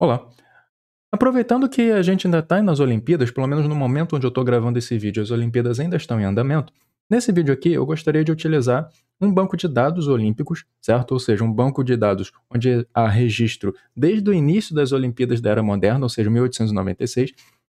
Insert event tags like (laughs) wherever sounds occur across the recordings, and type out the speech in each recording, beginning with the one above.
Olá. Aproveitando que a gente ainda está nas Olimpíadas, pelo menos no momento onde eu estou gravando esse vídeo, as Olimpíadas ainda estão em andamento. Nesse vídeo aqui, eu gostaria de utilizar um banco de dados olímpicos, certo? Ou seja, um banco de dados onde há registro desde o início das Olimpíadas da Era Moderna, ou seja, 1896,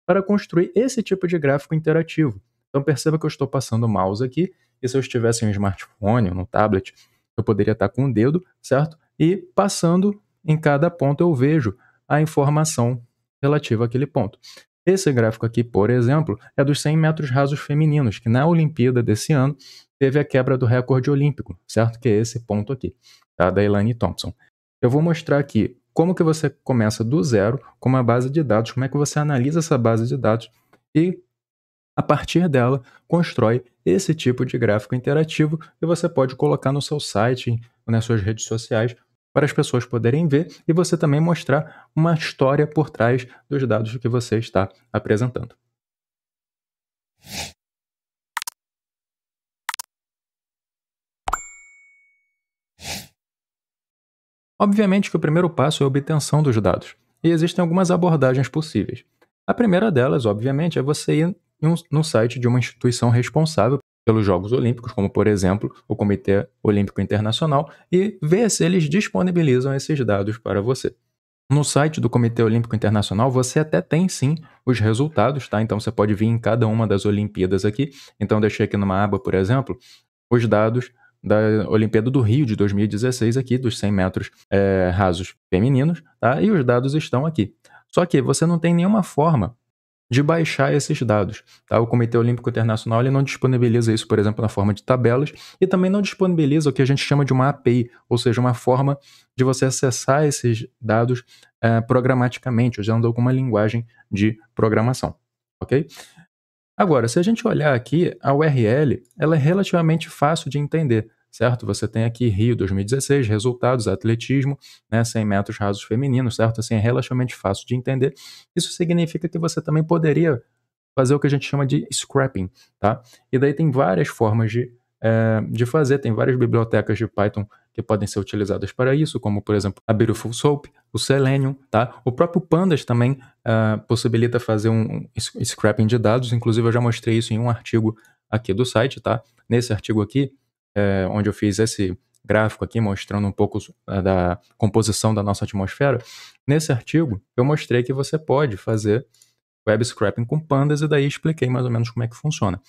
para construir esse tipo de gráfico interativo. Então perceba que eu estou passando o mouse aqui, e se eu estivesse em um smartphone ou no tablet, eu poderia estar com o dedo, certo? E passando em cada ponto eu vejo a informação relativa àquele ponto. Esse gráfico aqui, por exemplo, é dos 100 metros rasos femininos, que na Olimpíada desse ano teve a quebra do recorde olímpico, certo? Que é esse ponto aqui, tá? da Elaine Thompson. Eu vou mostrar aqui como que você começa do zero com uma base de dados, como é que você analisa essa base de dados e, a partir dela, constrói esse tipo de gráfico interativo que você pode colocar no seu site, nas suas redes sociais, para as pessoas poderem ver e você também mostrar uma história por trás dos dados que você está apresentando. Obviamente que o primeiro passo é a obtenção dos dados, e existem algumas abordagens possíveis. A primeira delas, obviamente, é você ir no site de uma instituição responsável pelos Jogos Olímpicos, como por exemplo o Comitê Olímpico Internacional, e ver se eles disponibilizam esses dados para você. No site do Comitê Olímpico Internacional você até tem sim os resultados, tá? Então você pode vir em cada uma das Olimpíadas aqui. Então deixei aqui numa aba, por exemplo, os dados da Olimpíada do Rio de 2016 aqui, dos 100 metros é, rasos femininos, tá? E os dados estão aqui. Só que você não tem nenhuma forma de baixar esses dados. Tá? O Comitê Olímpico Internacional ele não disponibiliza isso, por exemplo, na forma de tabelas e também não disponibiliza o que a gente chama de uma API, ou seja, uma forma de você acessar esses dados eh, programaticamente, usando alguma linguagem de programação. Ok? Agora, se a gente olhar aqui, a URL ela é relativamente fácil de entender certo? Você tem aqui Rio 2016, resultados, atletismo, né, 100 metros rasos femininos, certo? Assim, é relativamente fácil de entender. Isso significa que você também poderia fazer o que a gente chama de scrapping, tá? E daí tem várias formas de, é, de fazer, tem várias bibliotecas de Python que podem ser utilizadas para isso, como por exemplo a Beautiful Soap, o Selenium, tá? O próprio Pandas também uh, possibilita fazer um scrapping de dados, inclusive eu já mostrei isso em um artigo aqui do site, tá? Nesse artigo aqui, é, onde eu fiz esse gráfico aqui mostrando um pouco é, da composição da nossa atmosfera, nesse artigo eu mostrei que você pode fazer web scrapping com pandas e daí expliquei mais ou menos como é que funciona,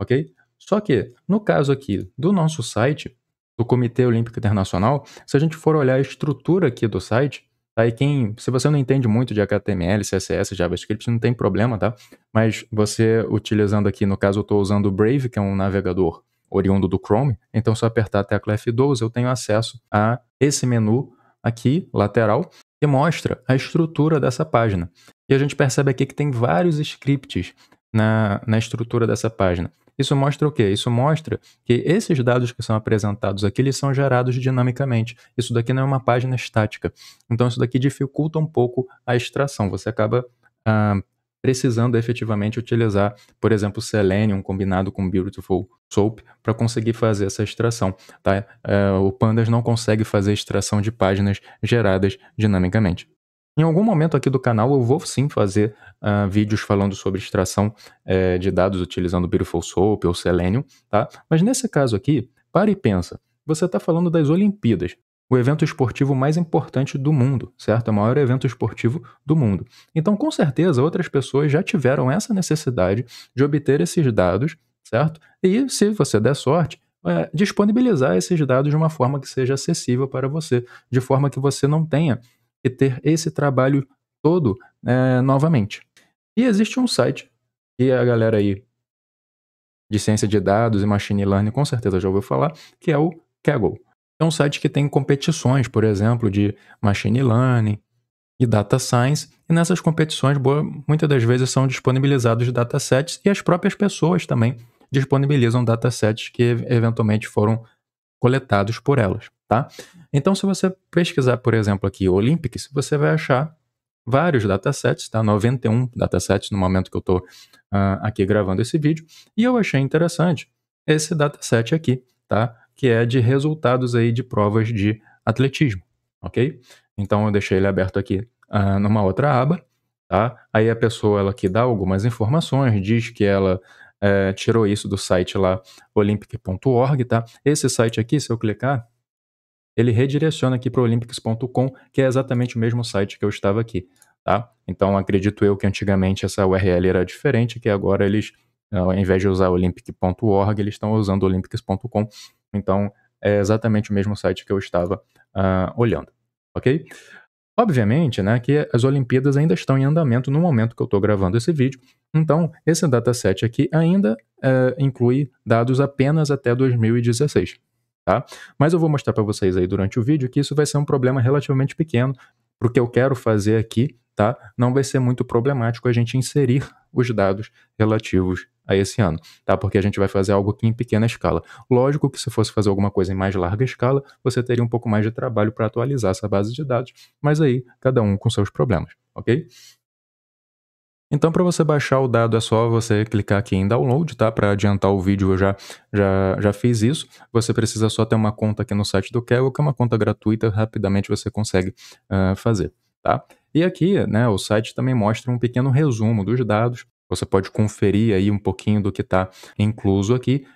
ok? Só que, no caso aqui do nosso site, do Comitê Olímpico Internacional, se a gente for olhar a estrutura aqui do site, tá? E quem, se você não entende muito de HTML, CSS, JavaScript, não tem problema, tá? Mas você utilizando aqui, no caso eu estou usando o Brave, que é um navegador oriundo do Chrome. Então, se eu apertar a tecla F12, eu tenho acesso a esse menu aqui, lateral, que mostra a estrutura dessa página. E a gente percebe aqui que tem vários scripts na, na estrutura dessa página. Isso mostra o quê? Isso mostra que esses dados que são apresentados aqui, eles são gerados dinamicamente. Isso daqui não é uma página estática. Então, isso daqui dificulta um pouco a extração. Você acaba ah, precisando efetivamente utilizar, por exemplo, Selenium combinado com Beautiful Soap para conseguir fazer essa extração. Tá? É, o Pandas não consegue fazer extração de páginas geradas dinamicamente. Em algum momento aqui do canal eu vou sim fazer uh, vídeos falando sobre extração uh, de dados utilizando Beautiful Soap ou Selenium, tá? Mas nesse caso aqui, para e pensa. Você está falando das Olimpíadas o evento esportivo mais importante do mundo, certo? É o maior evento esportivo do mundo. Então, com certeza, outras pessoas já tiveram essa necessidade de obter esses dados, certo? E se você der sorte, é, disponibilizar esses dados de uma forma que seja acessível para você, de forma que você não tenha que ter esse trabalho todo é, novamente. E existe um site que a galera aí de ciência de dados e machine learning com certeza já ouviu falar, que é o Kaggle é um site que tem competições, por exemplo, de machine learning e data science, e nessas competições, boa, muitas das vezes são disponibilizados datasets e as próprias pessoas também disponibilizam datasets que eventualmente foram coletados por elas, tá? Então, se você pesquisar, por exemplo, aqui Olympics, você vai achar vários datasets, tá? 91 datasets no momento que eu estou uh, ah, aqui gravando esse vídeo, e eu achei interessante esse dataset aqui, tá? que é de resultados aí de provas de atletismo, ok? Então eu deixei ele aberto aqui ah, numa outra aba, tá? Aí a pessoa ela que dá algumas informações, diz que ela é, tirou isso do site lá olympic.org, tá? Esse site aqui, se eu clicar, ele redireciona aqui para olympics.com, que é exatamente o mesmo site que eu estava aqui, tá? Então acredito eu que antigamente essa URL era diferente, que agora eles ao invés de usar olympic.org, eles estão usando olympics.com então, é exatamente o mesmo site que eu estava uh, olhando, ok? Obviamente, né, que as Olimpíadas ainda estão em andamento no momento que eu estou gravando esse vídeo, então esse dataset aqui ainda uh, inclui dados apenas até 2016, tá? Mas eu vou mostrar para vocês aí durante o vídeo que isso vai ser um problema relativamente pequeno, porque eu quero fazer aqui, tá? Não vai ser muito problemático a gente inserir os dados relativos a esse ano, tá? Porque a gente vai fazer algo aqui em pequena escala. Lógico que se fosse fazer alguma coisa em mais larga escala, você teria um pouco mais de trabalho para atualizar essa base de dados, mas aí cada um com seus problemas, ok? Então, para você baixar o dado, é só você clicar aqui em download, tá? Para adiantar o vídeo, eu já, já, já fiz isso. Você precisa só ter uma conta aqui no site do Kaggle, que é uma conta gratuita, rapidamente você consegue uh, fazer, tá? E aqui, né, o site também mostra um pequeno resumo dos dados, você pode conferir aí um pouquinho do que está incluso aqui.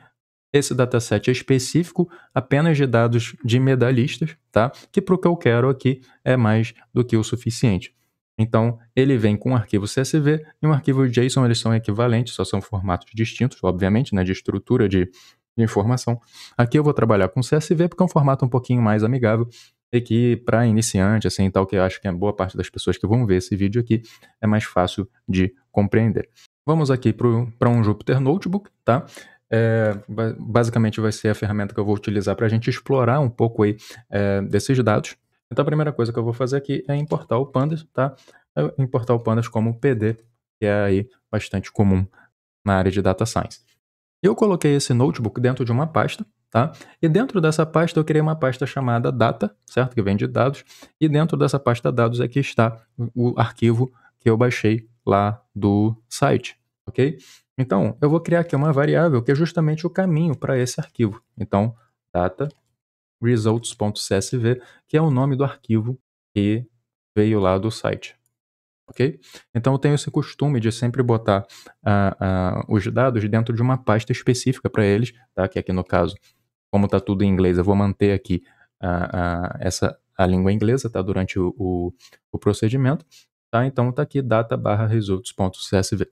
Esse dataset é específico apenas de dados de medalhistas, tá? Que para o que eu quero aqui é mais do que o suficiente. Então, ele vem com um arquivo CSV e um arquivo JSON, eles são equivalentes, só são formatos distintos, obviamente, né, de estrutura de, de informação. Aqui eu vou trabalhar com CSV porque é um formato um pouquinho mais amigável e que para iniciante, assim, tal, que eu acho que é boa parte das pessoas que vão ver esse vídeo aqui, é mais fácil de compreender. Vamos aqui para um Jupyter Notebook, tá? É, basicamente vai ser a ferramenta que eu vou utilizar para a gente explorar um pouco aí é, desses dados. Então a primeira coisa que eu vou fazer aqui é importar o Pandas, tá? É, importar o Pandas como PD, que é aí bastante comum na área de Data Science. Eu coloquei esse notebook dentro de uma pasta, tá? E dentro dessa pasta eu criei uma pasta chamada Data, certo? Que vem de dados. E dentro dessa pasta dados é que está o arquivo que eu baixei lá do site, ok? Então, eu vou criar aqui uma variável que é justamente o caminho para esse arquivo. Então, data results.csv, que é o nome do arquivo que veio lá do site. Ok? Então eu tenho esse costume de sempre botar uh, uh, os dados dentro de uma pasta específica para eles, tá? que aqui no caso, como está tudo em inglês, eu vou manter aqui uh, essa, a língua inglesa tá? durante o, o, o procedimento. Tá? Então tá aqui data results.csv.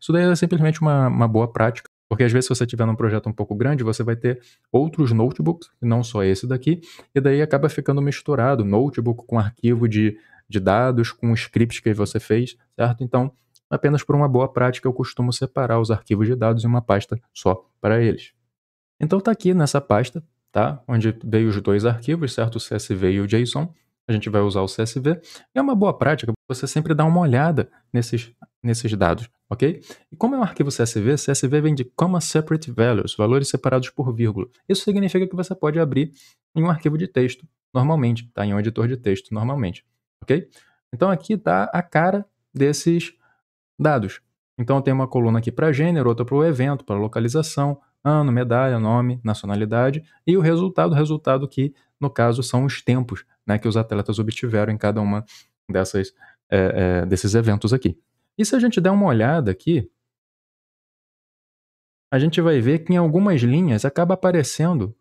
Isso daí é simplesmente uma, uma boa prática, porque às vezes se você tiver num projeto um pouco grande, você vai ter outros notebooks, não só esse daqui, e daí acaba ficando misturado, notebook com arquivo de, de dados, com scripts que você fez, certo? Então, apenas por uma boa prática, eu costumo separar os arquivos de dados em uma pasta só para eles. Então tá aqui nessa pasta, tá? Onde veio os dois arquivos, certo? O CSV e o JSON a gente vai usar o CSV. E é uma boa prática você sempre dar uma olhada nesses, nesses dados, ok? E como é um arquivo CSV, CSV vem de comma separate values, valores separados por vírgula. Isso significa que você pode abrir em um arquivo de texto, normalmente, tá? Em um editor de texto, normalmente, ok? Então aqui está a cara desses dados. Então tem uma coluna aqui para gênero, outra para o evento, para localização, ano, medalha, nome, nacionalidade e o resultado, resultado que no caso são os tempos né, que os atletas obtiveram em cada uma dessas, é, é, desses eventos aqui. E se a gente der uma olhada aqui, a gente vai ver que em algumas linhas acaba aparecendo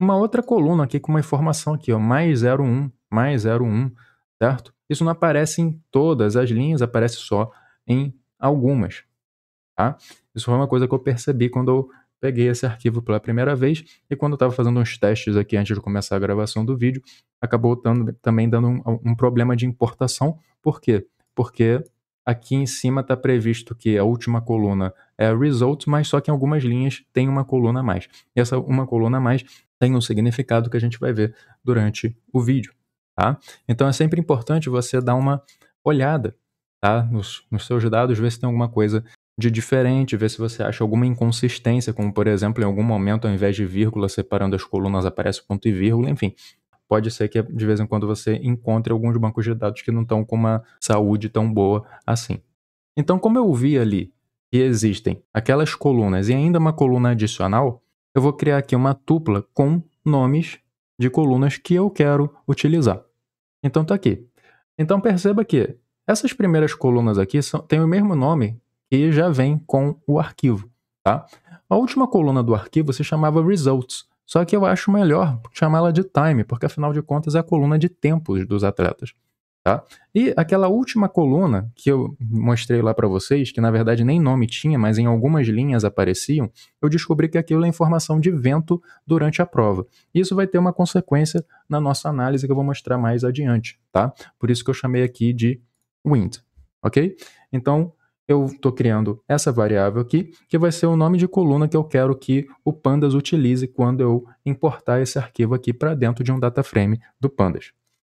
uma outra coluna aqui com uma informação aqui, ó, mais 01, mais 01, certo? Isso não aparece em todas as linhas, aparece só em algumas, tá? Isso foi uma coisa que eu percebi quando eu peguei esse arquivo pela primeira vez e quando eu estava fazendo uns testes aqui antes de começar a gravação do vídeo, acabou tando, também dando um, um, problema de importação. Por quê? Porque aqui em cima está previsto que a última coluna é result, mas só que em algumas linhas tem uma coluna a mais. E essa uma coluna a mais tem um significado que a gente vai ver durante o vídeo. Tá? Então é sempre importante você dar uma olhada tá? nos, nos seus dados, ver se tem alguma coisa de diferente, ver se você acha alguma inconsistência, como por exemplo, em algum momento, ao invés de vírgula separando as colunas, aparece ponto e vírgula, enfim. Pode ser que de vez em quando você encontre alguns bancos de dados que não estão com uma saúde tão boa assim. Então, como eu vi ali que existem aquelas colunas e ainda uma coluna adicional, eu vou criar aqui uma tupla com nomes de colunas que eu quero utilizar. Então, está aqui. Então, perceba que essas primeiras colunas aqui são, têm o mesmo nome e já vem com o arquivo, tá? A última coluna do arquivo se chamava Results, só que eu acho melhor chamá-la de Time, porque afinal de contas é a coluna de tempos dos atletas. Tá? E aquela última coluna que eu mostrei lá para vocês, que na verdade nem nome tinha, mas em algumas linhas apareciam, eu descobri que aquilo é informação de vento durante a prova. Isso vai ter uma consequência na nossa análise que eu vou mostrar mais adiante, tá? Por isso que eu chamei aqui de wind, ok? Então, eu estou criando essa variável aqui, que vai ser o nome de coluna que eu quero que o Pandas utilize quando eu importar esse arquivo aqui para dentro de um data frame do Pandas.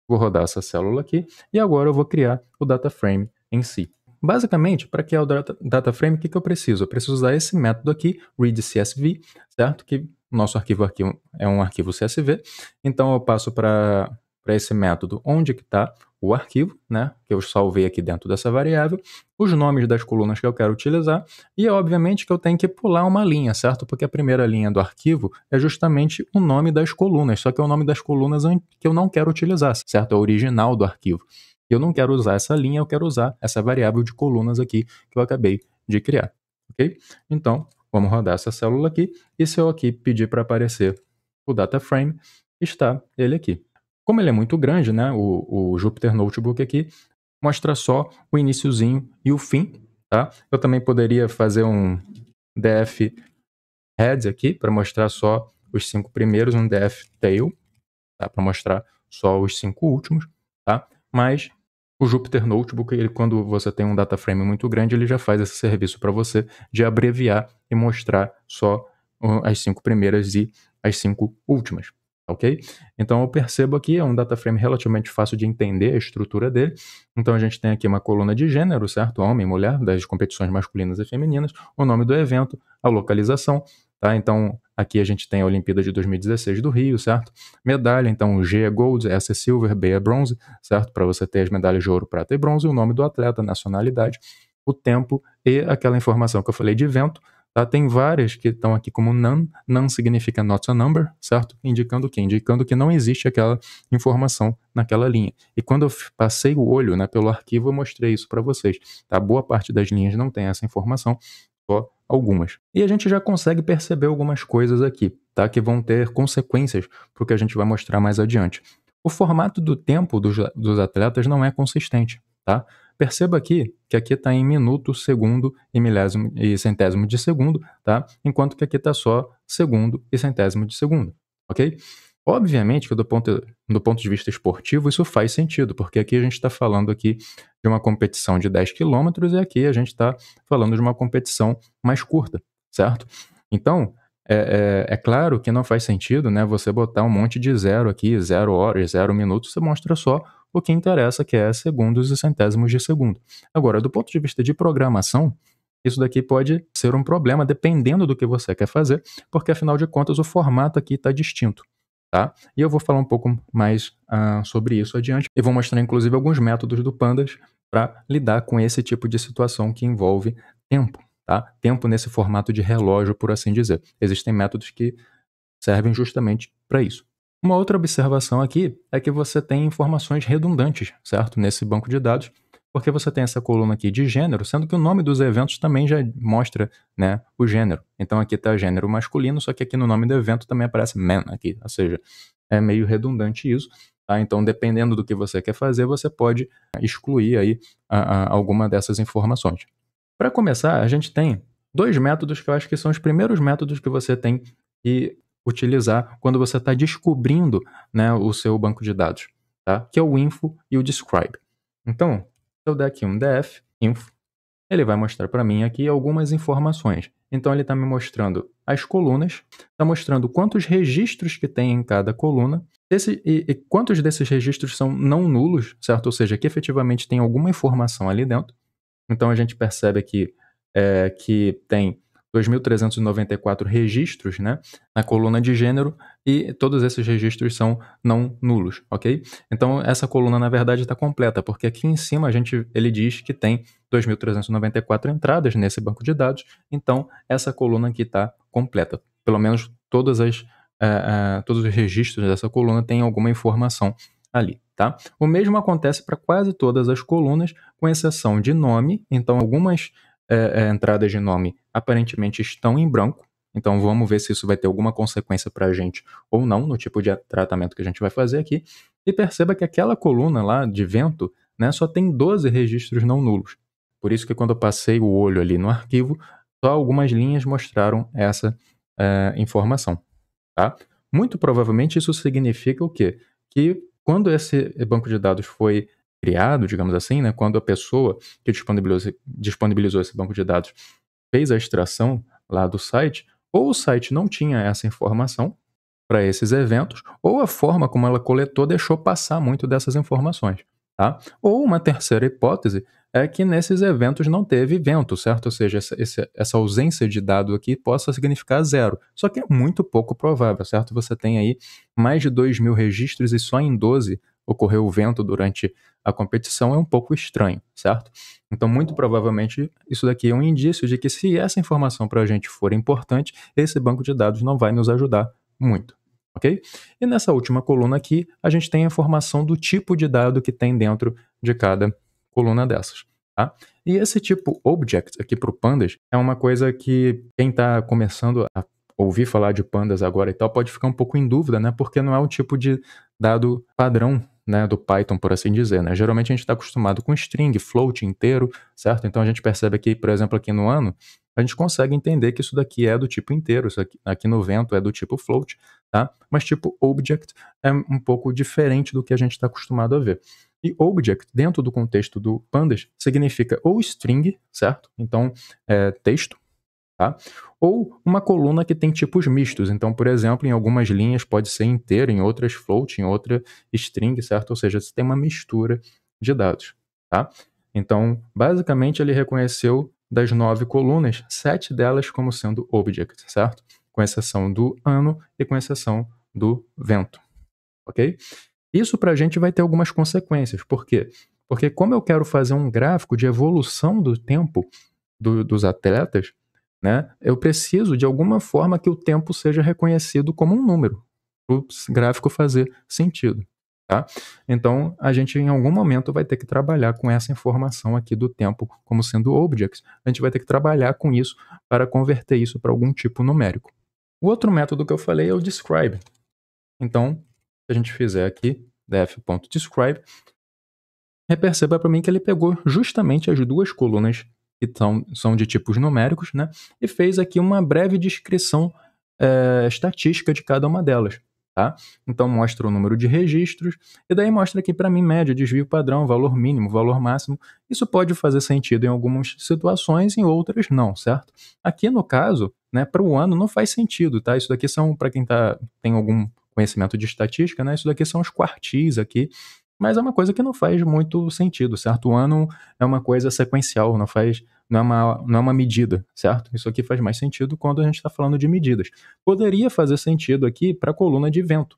Vou rodar essa célula aqui e agora eu vou criar o data frame em si. Basicamente, para criar o data, frame, o que, que eu preciso? Eu preciso usar esse método aqui, readcsv, certo? Que nosso arquivo aqui é um é arquivo CSV. Então eu passo para esse método onde que está o arquivo, né, que eu salvei aqui dentro dessa variável, os nomes das colunas que eu quero utilizar, e obviamente que eu tenho que pular uma linha, certo? Porque a primeira linha do arquivo é justamente o nome das colunas, só que é o nome das colunas que eu não quero utilizar, certo? É o original do arquivo. Eu não quero usar essa linha, eu quero usar essa variável de colunas aqui que eu acabei de criar, ok? Então, vamos rodar essa célula aqui, e se eu aqui pedir para aparecer o data frame, está ele aqui. Como ele é muito grande, né, o, o Jupyter Notebook aqui mostra só o iníciozinho e o fim, tá? Eu também poderia fazer um df heads aqui para mostrar só os cinco primeiros, um df tail, tá? Para mostrar só os cinco últimos, tá? Mas o Jupyter Notebook, ele, quando você tem um data frame muito grande, ele já faz esse serviço para você de abreviar e mostrar só as cinco primeiras e as cinco últimas ok? Então eu percebo aqui, é um data frame relativamente fácil de entender a estrutura dele. Então a gente tem aqui uma coluna de gênero, certo? Homem, mulher, das competições masculinas e femininas, o nome do evento, a localização, tá? Então aqui a gente tem a Olimpíada de 2016 do Rio, certo? Medalha, então G é gold, S é silver, B é bronze, certo? Para você ter as medalhas de ouro, prata e bronze, o nome do atleta, nacionalidade, o tempo e aquela informação que eu falei de evento, Tá? Tem várias que estão aqui como none. None significa not a number, certo? Indicando o quê? Indicando que não existe aquela informação naquela linha. E quando eu passei o olho né, pelo arquivo, eu mostrei isso para vocês. Tá? Boa parte das linhas não tem essa informação, só algumas. E a gente já consegue perceber algumas coisas aqui, tá? que vão ter consequências para o que a gente vai mostrar mais adiante. O formato do tempo dos, dos atletas não é consistente. Tá? Perceba aqui que aqui está em minuto, segundo e milésimo e centésimo de segundo, tá? Enquanto que aqui está só segundo e centésimo de segundo, ok? Obviamente que do ponto, do ponto de vista esportivo isso faz sentido, porque aqui a gente está falando aqui de uma competição de 10 quilômetros e aqui a gente está falando de uma competição mais curta, certo? Então, é, é, é, claro que não faz sentido né, você botar um monte de zero aqui, zero horas, zero minutos, você mostra só o que interessa que é segundos e centésimos de segundo. Agora, do ponto de vista de programação, isso daqui pode ser um problema dependendo do que você quer fazer, porque afinal de contas o formato aqui está distinto. Tá? E eu vou falar um pouco mais uh, sobre isso adiante e vou mostrar inclusive alguns métodos do Pandas para lidar com esse tipo de situação que envolve tempo. Tá? Tempo nesse formato de relógio, por assim dizer. Existem métodos que servem justamente para isso. Uma outra observação aqui é que você tem informações redundantes, certo? Nesse banco de dados, porque você tem essa coluna aqui de gênero, sendo que o nome dos eventos também já mostra né, o gênero. Então aqui está gênero masculino, só que aqui no nome do evento também aparece man aqui, ou seja, é meio redundante isso. Tá? Então, dependendo do que você quer fazer, você pode é, excluir aí a, a, alguma dessas informações. Para começar, a gente tem dois métodos que eu acho que são os primeiros métodos que você tem que utilizar quando você está descobrindo né, o seu banco de dados, tá? que é o info e o describe. Então, se eu der aqui um df info, ele vai mostrar para mim aqui algumas informações. Então, ele está me mostrando as colunas, está mostrando quantos registros que tem em cada coluna, esse, e, e, quantos desses registros são não nulos, certo? Ou seja, que efetivamente tem alguma informação ali dentro. Então, a gente percebe aqui é, que tem 2.394 registros né, na coluna de gênero e todos esses registros são não nulos, ok? Então essa coluna na verdade está completa, porque aqui em cima a gente ele diz que tem 2.394 entradas nesse banco de dados, então essa coluna aqui está completa. Pelo menos todas as, uh, uh, todos os registros dessa coluna têm alguma informação ali. Tá? O mesmo acontece para quase todas as colunas, com exceção de nome. Então, algumas é, entradas de nome aparentemente estão em branco. Então vamos ver se isso vai ter alguma consequência para a gente ou não no tipo de tratamento que a gente vai fazer aqui. E perceba que aquela coluna lá de vento né, só tem 12 registros não nulos. Por isso que quando eu passei o olho ali no arquivo, só algumas linhas mostraram essa é, informação. Tá? Muito provavelmente isso significa o quê? Que quando esse banco de dados foi criado, digamos assim, né, quando a pessoa que disponibilizou, disponibilizou esse banco de dados fez a extração lá do site, ou o site não tinha essa informação para esses eventos, ou a forma como ela coletou deixou passar muito dessas informações. Tá? Ou uma terceira hipótese é que nesses eventos não teve evento, certo? Ou seja, essa, essa ausência de dado aqui possa significar zero. Só que é muito pouco provável, certo? Você tem aí mais de 2 mil registros e só em 12 ocorreu o vento durante a competição é um pouco estranho, certo? Então, muito provavelmente, isso daqui é um indício de que se essa informação para a gente for importante, esse banco de dados não vai nos ajudar muito. ok? E nessa última coluna aqui, a gente tem a informação do tipo de dado que tem dentro de cada coluna dessas. Tá? E esse tipo object aqui para o pandas é uma coisa que quem está começando a ouvir falar de pandas agora e tal pode ficar um pouco em dúvida, né? Porque não é um tipo de dado padrão né, do Python, por assim dizer. Né? Geralmente a gente está acostumado com string, float inteiro, certo? Então a gente percebe aqui, por exemplo, aqui no ano, a gente consegue entender que isso daqui é do tipo inteiro, isso aqui, aqui no vento é do tipo float, tá? Mas tipo object é um pouco diferente do que a gente está acostumado a ver. E object, dentro do contexto do pandas, significa ou string, certo? Então, é texto, Tá? Ou uma coluna que tem tipos mistos. Então, por exemplo, em algumas linhas pode ser inteiro, em outras float, em outra string, certo? Ou seja, você tem uma mistura de dados. Tá? Então, basicamente, ele reconheceu das nove colunas, sete delas como sendo objects, certo? Com exceção do ano e com exceção do vento, ok? Isso para a gente vai ter algumas consequências. Por quê? Porque como eu quero fazer um gráfico de evolução do tempo do, dos atletas, né? Eu preciso, de alguma forma, que o tempo seja reconhecido como um número, para o gráfico fazer sentido. Tá? Então, a gente em algum momento vai ter que trabalhar com essa informação aqui do tempo como sendo objects. A gente vai ter que trabalhar com isso para converter isso para algum tipo numérico. O outro método que eu falei é o describe. Então, se a gente fizer aqui def.describe, perceba para mim que ele pegou justamente as duas colunas que tão, são de tipos numéricos, né? E fez aqui uma breve descrição é, estatística de cada uma delas. Tá? Então mostra o número de registros e daí mostra aqui para mim média, desvio padrão, valor mínimo, valor máximo. Isso pode fazer sentido em algumas situações, em outras não, certo? Aqui no caso, né, para o ano não faz sentido, tá? Isso daqui são para quem tá, tem algum conhecimento de estatística, né? Isso daqui são os quartis aqui mas é uma coisa que não faz muito sentido, certo? O ano é uma coisa sequencial, não faz não é, uma, não é uma medida, certo? Isso aqui faz mais sentido quando a gente está falando de medidas. Poderia fazer sentido aqui para a coluna de vento,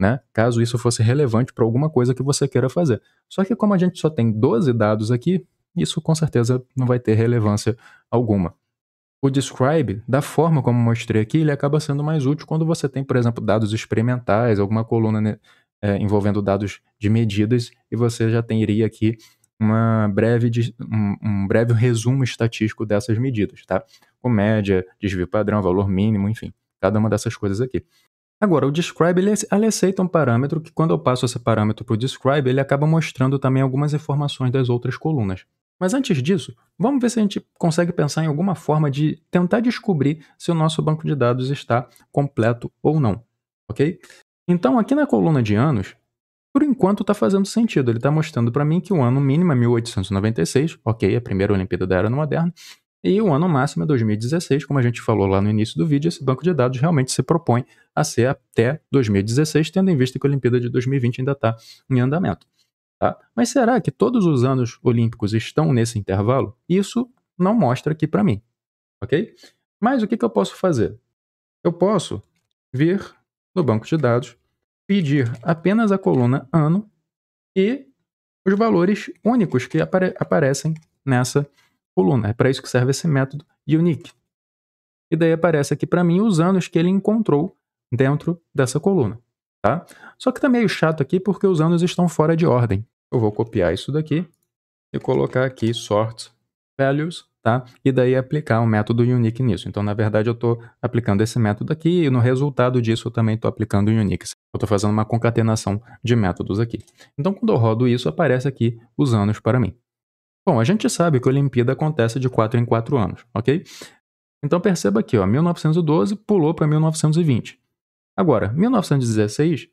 né? Caso isso fosse relevante para alguma coisa que você queira fazer. Só que como a gente só tem 12 dados aqui, isso com certeza não vai ter relevância alguma. O describe, da forma como mostrei aqui, ele acaba sendo mais útil quando você tem, por exemplo, dados experimentais, alguma coluna é, envolvendo dados de medidas, e você já teria aqui uma breve, um, um breve resumo estatístico dessas medidas, tá? Com média, desvio padrão, valor mínimo, enfim, cada uma dessas coisas aqui. Agora, o describe ele, ele, aceita um parâmetro que, quando eu passo esse parâmetro para o describe, ele acaba mostrando também algumas informações das outras colunas. Mas antes disso, vamos ver se a gente consegue pensar em alguma forma de tentar descobrir se o nosso banco de dados está completo ou não, ok? Então, aqui na coluna de anos, por enquanto está fazendo sentido. Ele está mostrando para mim que o ano mínimo é 1896, ok, é a primeira Olimpíada da Era Moderna, e o ano máximo é 2016, como a gente falou lá no início do vídeo, esse banco de dados realmente se propõe a ser até 2016, tendo em vista que a Olimpíada de 2020 ainda está em andamento. Tá? Mas será que todos os anos olímpicos estão nesse intervalo? Isso não mostra aqui para mim, ok? Mas o que, que eu posso fazer? Eu posso vir no banco de dados, pedir apenas a coluna ano e os valores únicos que apare aparecem nessa coluna. É para isso que serve esse método unique. E daí aparece aqui para mim os anos que ele encontrou dentro dessa coluna. Tá? Só que tá meio chato aqui porque os anos estão fora de ordem. Eu vou copiar isso daqui e colocar aqui sort values tá? E daí aplicar um método unique nisso. Então, na verdade, eu estou aplicando esse método aqui e no resultado disso eu também estou aplicando unique. Eu estou fazendo uma concatenação de métodos aqui. Então, quando eu rodo isso, aparece aqui os anos para mim. Bom, a gente sabe que a Olimpíada acontece de 4 em 4 anos, ok? Então perceba aqui, ó, 1912 pulou para 1920. Agora, 1916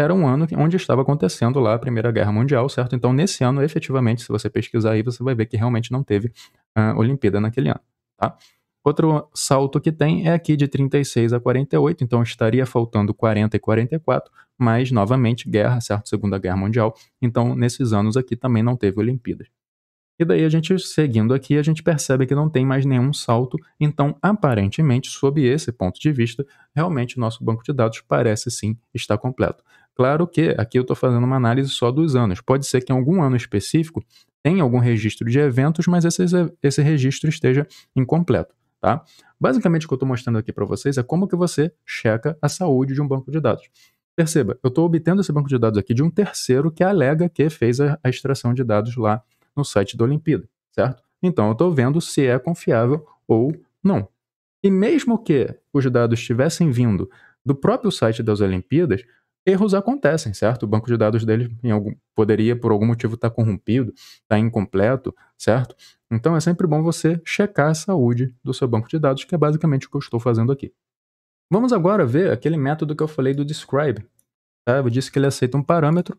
era um ano onde estava acontecendo lá a Primeira Guerra Mundial, certo? Então, nesse ano, efetivamente, se você pesquisar aí, você vai ver que realmente não teve uh, Olimpíada naquele ano, tá? Outro salto que tem é aqui de 36 a 48, então estaria faltando 40 e 44, mas novamente guerra, certo? Segunda Guerra Mundial. Então, nesses anos aqui também não teve Olimpíadas. E daí a gente seguindo aqui, a gente percebe que não tem mais nenhum salto. Então, aparentemente, sob esse ponto de vista, realmente o nosso banco de dados parece sim estar completo. Claro que aqui eu estou fazendo uma análise só dos anos. Pode ser que em algum ano específico tenha algum registro de eventos, mas esse, esse registro esteja incompleto. Tá? Basicamente, o que eu estou mostrando aqui para vocês é como que você checa a saúde de um banco de dados. Perceba, eu estou obtendo esse banco de dados aqui de um terceiro que alega que fez a, a extração de dados lá no site da Olimpíada, certo? Então, eu estou vendo se é confiável ou não. E mesmo que os dados estivessem vindo do próprio site das Olimpíadas, erros acontecem, certo? O banco de dados dele algum, poderia, por algum motivo, estar tá corrompido, estar tá incompleto, certo? Então é sempre bom você checar a saúde do seu banco de dados, que é basicamente o que eu estou fazendo aqui. Vamos agora ver aquele método que eu falei do describe. Tá? Eu disse que ele aceita um parâmetro,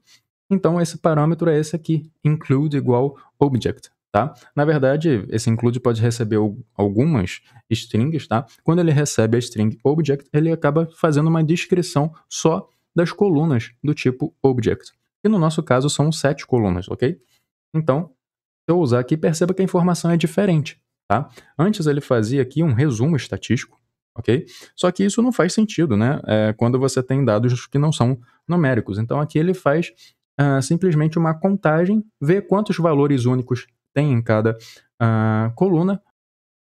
então esse parâmetro é esse aqui, include igual object. Tá? Na verdade, esse include pode receber algumas strings, tá? Quando ele recebe a string object, ele acaba fazendo uma descrição só das colunas do tipo Object, que no nosso caso são sete colunas, ok? Então, se eu usar aqui, perceba que a informação é diferente, tá? Antes ele fazia aqui um resumo estatístico, ok? Só que isso não faz sentido, né? É, quando você tem dados que não são numéricos. Então, aqui ele faz uh, simplesmente uma contagem, vê quantos valores únicos tem em cada uh, coluna,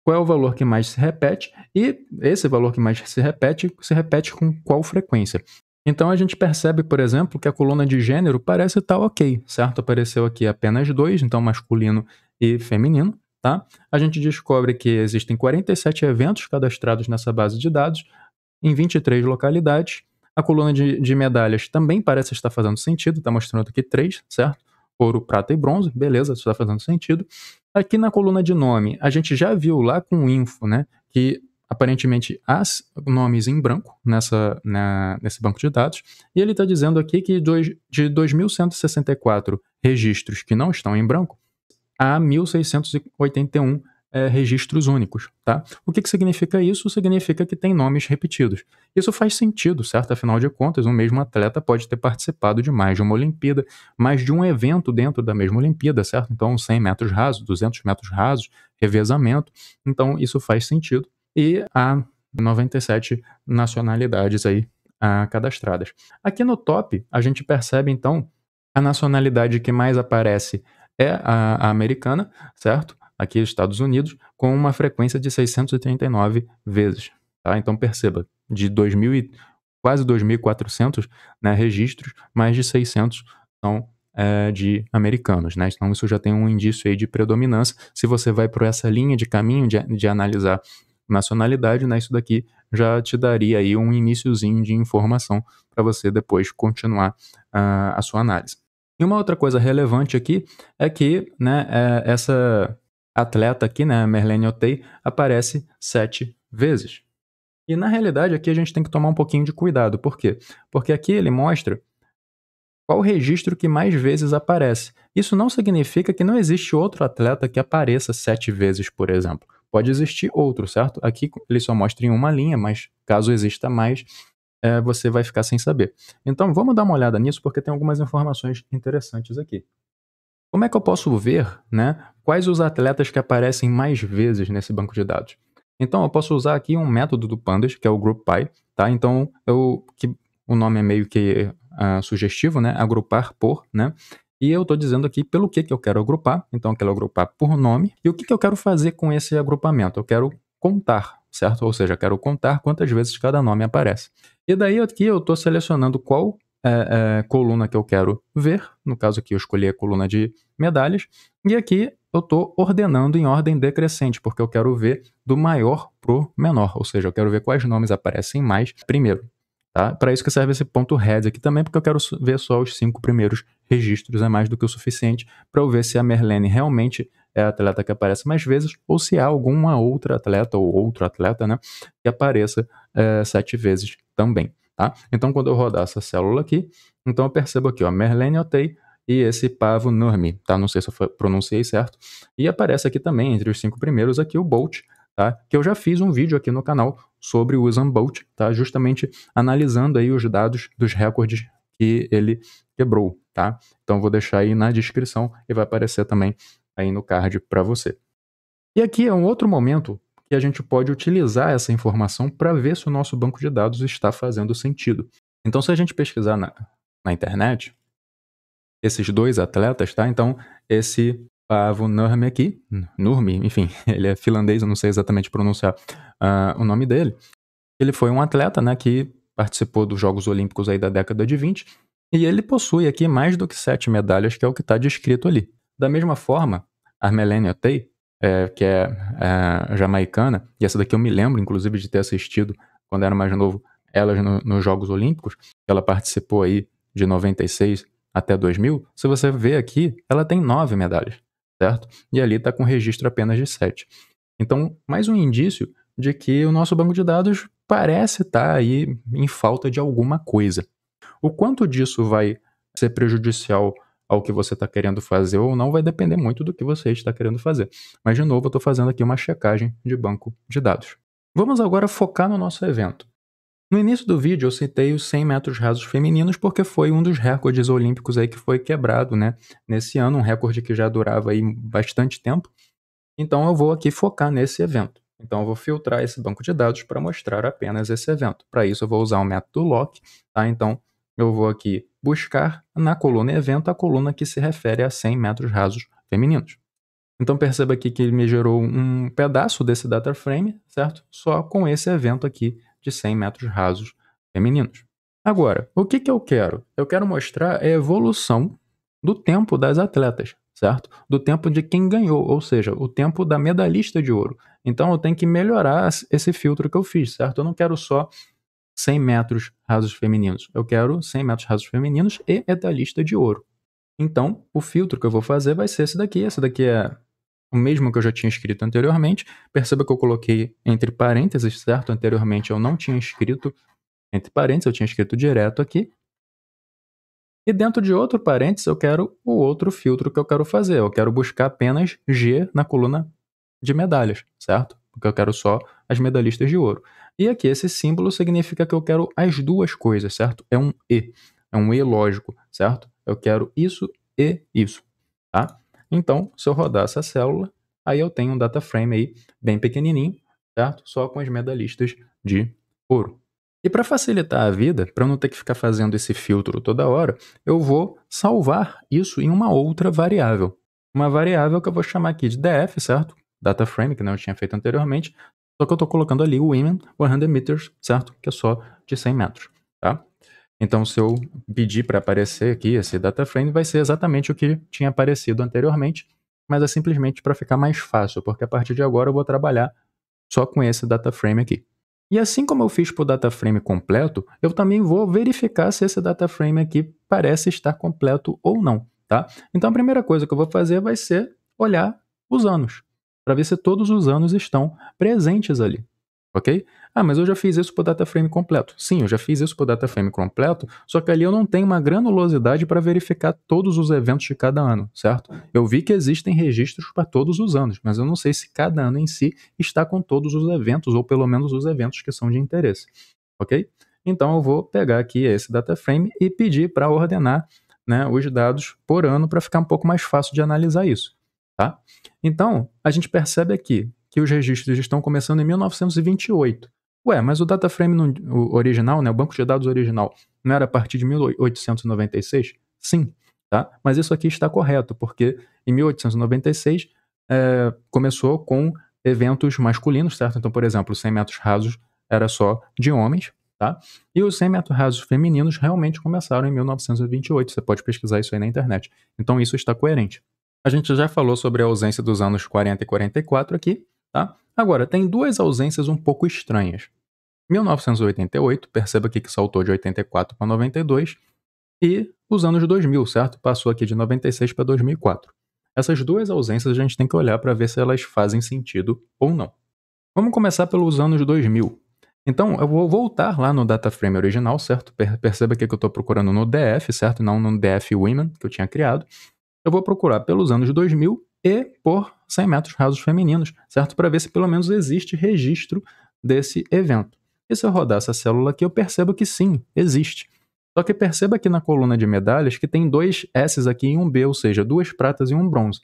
qual é o valor que mais se repete e esse valor que mais se repete, se repete com qual frequência. Então a gente percebe, por exemplo, que a coluna de gênero parece estar ok, certo? Apareceu aqui apenas dois, então masculino e feminino, tá? A gente descobre que existem 47 eventos cadastrados nessa base de dados em 23 localidades. A coluna de, de medalhas também parece estar fazendo sentido, está mostrando aqui três, certo? Ouro, prata e bronze, beleza, isso está fazendo sentido. Aqui na coluna de nome, a gente já viu lá com o info, né? Que aparentemente as nomes em branco nessa, na, nesse banco de dados, e ele está dizendo aqui que dois, de 2.164 registros que não estão em branco, há 1.681 é, registros únicos. Tá? O que, que significa isso? Significa que tem nomes repetidos. Isso faz sentido, certo? Afinal de contas, um mesmo atleta pode ter participado de mais de uma Olimpíada, mais de um evento dentro da mesma Olimpíada, certo? Então, 100 metros rasos, 200 metros rasos, revezamento. Então, isso faz sentido e há 97 nacionalidades aí ah, cadastradas. Aqui no top, a gente percebe então a nacionalidade que mais aparece é a, a americana, certo? Aqui, Estados Unidos, com uma frequência de 639 vezes. Tá? Então perceba, de 2000 e, quase 2.400 né, registros, mais de 600 são é, de americanos. Né? Então isso já tem um indício aí de predominância. Se você vai por essa linha de caminho de, de analisar nacionalidade, né? Isso daqui já te daria aí um iníciozinho de informação para você depois continuar uh, a sua análise. E uma outra coisa relevante aqui é que né, é, essa atleta aqui, né, Merlene Otei, aparece sete vezes. E na realidade aqui a gente tem que tomar um pouquinho de cuidado. Por quê? Porque aqui ele mostra qual registro que mais vezes aparece. Isso não significa que não existe outro atleta que apareça sete vezes, por exemplo. Pode existir outro, certo? Aqui ele só mostra em uma linha, mas caso exista mais, é, você vai ficar sem saber. Então vamos dar uma olhada nisso, porque tem algumas informações interessantes aqui. Como é que eu posso ver né, quais os atletas que aparecem mais vezes nesse banco de dados? Então eu posso usar aqui um método do Pandas, que é o GroupBy, tá? Então eu, que o nome é meio que uh, sugestivo, né? Agrupar por, né? E eu estou dizendo aqui pelo que, que eu quero agrupar. Então, eu quero agrupar por nome. E o que, que eu quero fazer com esse agrupamento? Eu quero contar, certo? Ou seja, eu quero contar quantas vezes cada nome aparece. E daí aqui eu estou selecionando qual é, é, coluna que eu quero ver. No caso aqui, eu escolhi a coluna de medalhas. E aqui eu estou ordenando em ordem decrescente, porque eu quero ver do maior para o menor. Ou seja, eu quero ver quais nomes aparecem mais primeiro. Tá? Para isso que serve esse ponto heads aqui também, porque eu quero ver só os cinco primeiros registros, é mais do que o suficiente para eu ver se a Merlene realmente é a atleta que aparece mais vezes ou se há alguma outra atleta ou outro atleta né, que apareça é, sete vezes também. Tá? Então, quando eu rodar essa célula aqui, então eu percebo aqui, ó, Merlene Otei e esse Pavo Nurmi, tá? Não sei se eu pronunciei certo. E aparece aqui também, entre os cinco primeiros, aqui o Bolt, tá? Que eu já fiz um vídeo aqui no canal sobre o Usain Bolt, tá? Justamente analisando aí os dados dos recordes que ele quebrou, tá? Então vou deixar aí na descrição e vai aparecer também aí no card para você. E aqui é um outro momento que a gente pode utilizar essa informação para ver se o nosso banco de dados está fazendo sentido. Então, se a gente pesquisar na, na internet, esses dois atletas, tá? Então, esse Paavo Nurmi aqui, Nurmi, enfim, (laughs) ele é finlandês, eu não sei exatamente pronunciar uh, o nome dele. Ele foi um atleta, né, que participou dos Jogos Olímpicos aí da década de 20, e ele possui aqui mais do que sete medalhas, que é o que está descrito ali. Da mesma forma, a Melania Tay, é, que é, é, jamaicana, e essa daqui eu me lembro, inclusive, de ter assistido quando era mais novo, elas no, nos Jogos Olímpicos, ela participou aí de 96 até 2000. Se você vê aqui, ela tem nove medalhas certo? E ali está com registro apenas de 7. Então, mais um indício de que o nosso banco de dados parece estar tá aí em falta de alguma coisa. O quanto disso vai ser prejudicial ao que você está querendo fazer ou não vai depender muito do que você está querendo fazer. Mas, de novo, eu estou fazendo aqui uma checagem de banco de dados. Vamos agora focar no nosso evento. No início do vídeo eu citei os 100 metros rasos femininos porque foi um dos recordes olímpicos aí que foi quebrado, né? Nesse ano, um recorde que já durava aí bastante tempo. Então eu vou aqui focar nesse evento. Então eu vou filtrar esse banco de dados para mostrar apenas esse evento. Para isso eu vou usar o método lock, tá? Então eu vou aqui buscar na coluna evento a coluna que se refere a 100 metros rasos femininos. Então perceba aqui que ele me gerou um pedaço desse data frame, certo? Só com esse evento aqui de 100 metros rasos femininos. Agora, o que, que eu quero? Eu quero mostrar a evolução do tempo das atletas, certo? Do tempo de quem ganhou, ou seja, o tempo da medalhista de ouro. Então eu tenho que melhorar esse filtro que eu fiz, certo? Eu não quero só 100 metros rasos femininos. Eu quero 100 metros rasos femininos e medalhista de ouro. Então, o filtro que eu vou fazer vai ser esse daqui. Esse daqui é o mesmo que eu já tinha escrito anteriormente. Perceba que eu coloquei entre parênteses, certo? Anteriormente eu não tinha escrito entre parênteses, eu tinha escrito direto aqui. E dentro de outro parênteses, eu quero o outro filtro que eu quero fazer. Eu quero buscar apenas G na coluna de medalhas, certo? Porque eu quero só as medalhistas de ouro. E aqui esse símbolo significa que eu quero as duas coisas, certo? É um E. É um E lógico, certo? Eu quero isso e isso, tá? Então, se eu rodar essa célula, aí eu tenho um data frame aí bem pequenininho, certo? Só com as medalhistas de ouro. E para facilitar a vida, para eu não ter que ficar fazendo esse filtro toda hora, eu vou salvar isso em uma outra variável. Uma variável que eu vou chamar aqui de df, certo? Data frame, que não tinha feito anteriormente, só que eu estou colocando ali o women 100 meters, certo? Que é só de 100 metros. Então, se eu pedir para aparecer aqui esse data frame, vai ser exatamente o que tinha aparecido anteriormente, mas é simplesmente para ficar mais fácil, porque a partir de agora eu vou trabalhar só com esse data frame aqui. E assim como eu fiz para o data frame completo, eu também vou verificar se esse data frame aqui parece estar completo ou não, tá? Então a primeira coisa que eu vou fazer vai ser olhar os anos, para ver se todos os anos estão presentes ali ok? Ah, mas eu já fiz isso para o data frame completo. Sim, eu já fiz isso para o data frame completo, só que ali eu não tenho uma granulosidade para verificar todos os eventos de cada ano, certo? Eu vi que existem registros para todos os anos, mas eu não sei se cada ano em si está com todos os eventos, ou pelo menos os eventos que são de interesse, ok? Então eu vou pegar aqui esse data frame e pedir para ordenar né, os dados por ano para ficar um pouco mais fácil de analisar isso. Tá? Então, a gente percebe aqui que os registros estão começando em 1928. Ué, mas o dataframe não, o original, né, o banco de dados original, não era a partir de 1896? Sim, tá? Mas isso aqui está correto, porque em 1896 é, começou com eventos masculinos, certo? Então, por exemplo, os 100 metros rasos era só de homens, tá? E os 100 metros rasos femininos realmente começaram em 1928. Você pode pesquisar isso aí na internet. Então, isso está coerente. A gente já falou sobre a ausência dos anos 40 e 44 aqui, Tá? Agora, tem duas ausências um pouco estranhas. 1988, perceba aqui que saltou de 84 para 92, e os anos 2000, certo? Passou aqui de 96 para 2004. Essas duas ausências a gente tem que olhar para ver se elas fazem sentido ou não. Vamos começar pelos anos 2000. Então, eu vou voltar lá no dataframe original, certo? Perceba aqui que eu estou procurando no DF, certo? Não no DF Women que eu tinha criado. Eu vou procurar pelos anos 2000 e por 100 metros rasos femininos, certo? Para ver se pelo menos existe registro desse evento. E se eu rodar essa célula aqui, eu percebo que sim, existe. Só que perceba aqui na coluna de medalhas que tem dois S's aqui e um B, ou seja, duas pratas e um bronze.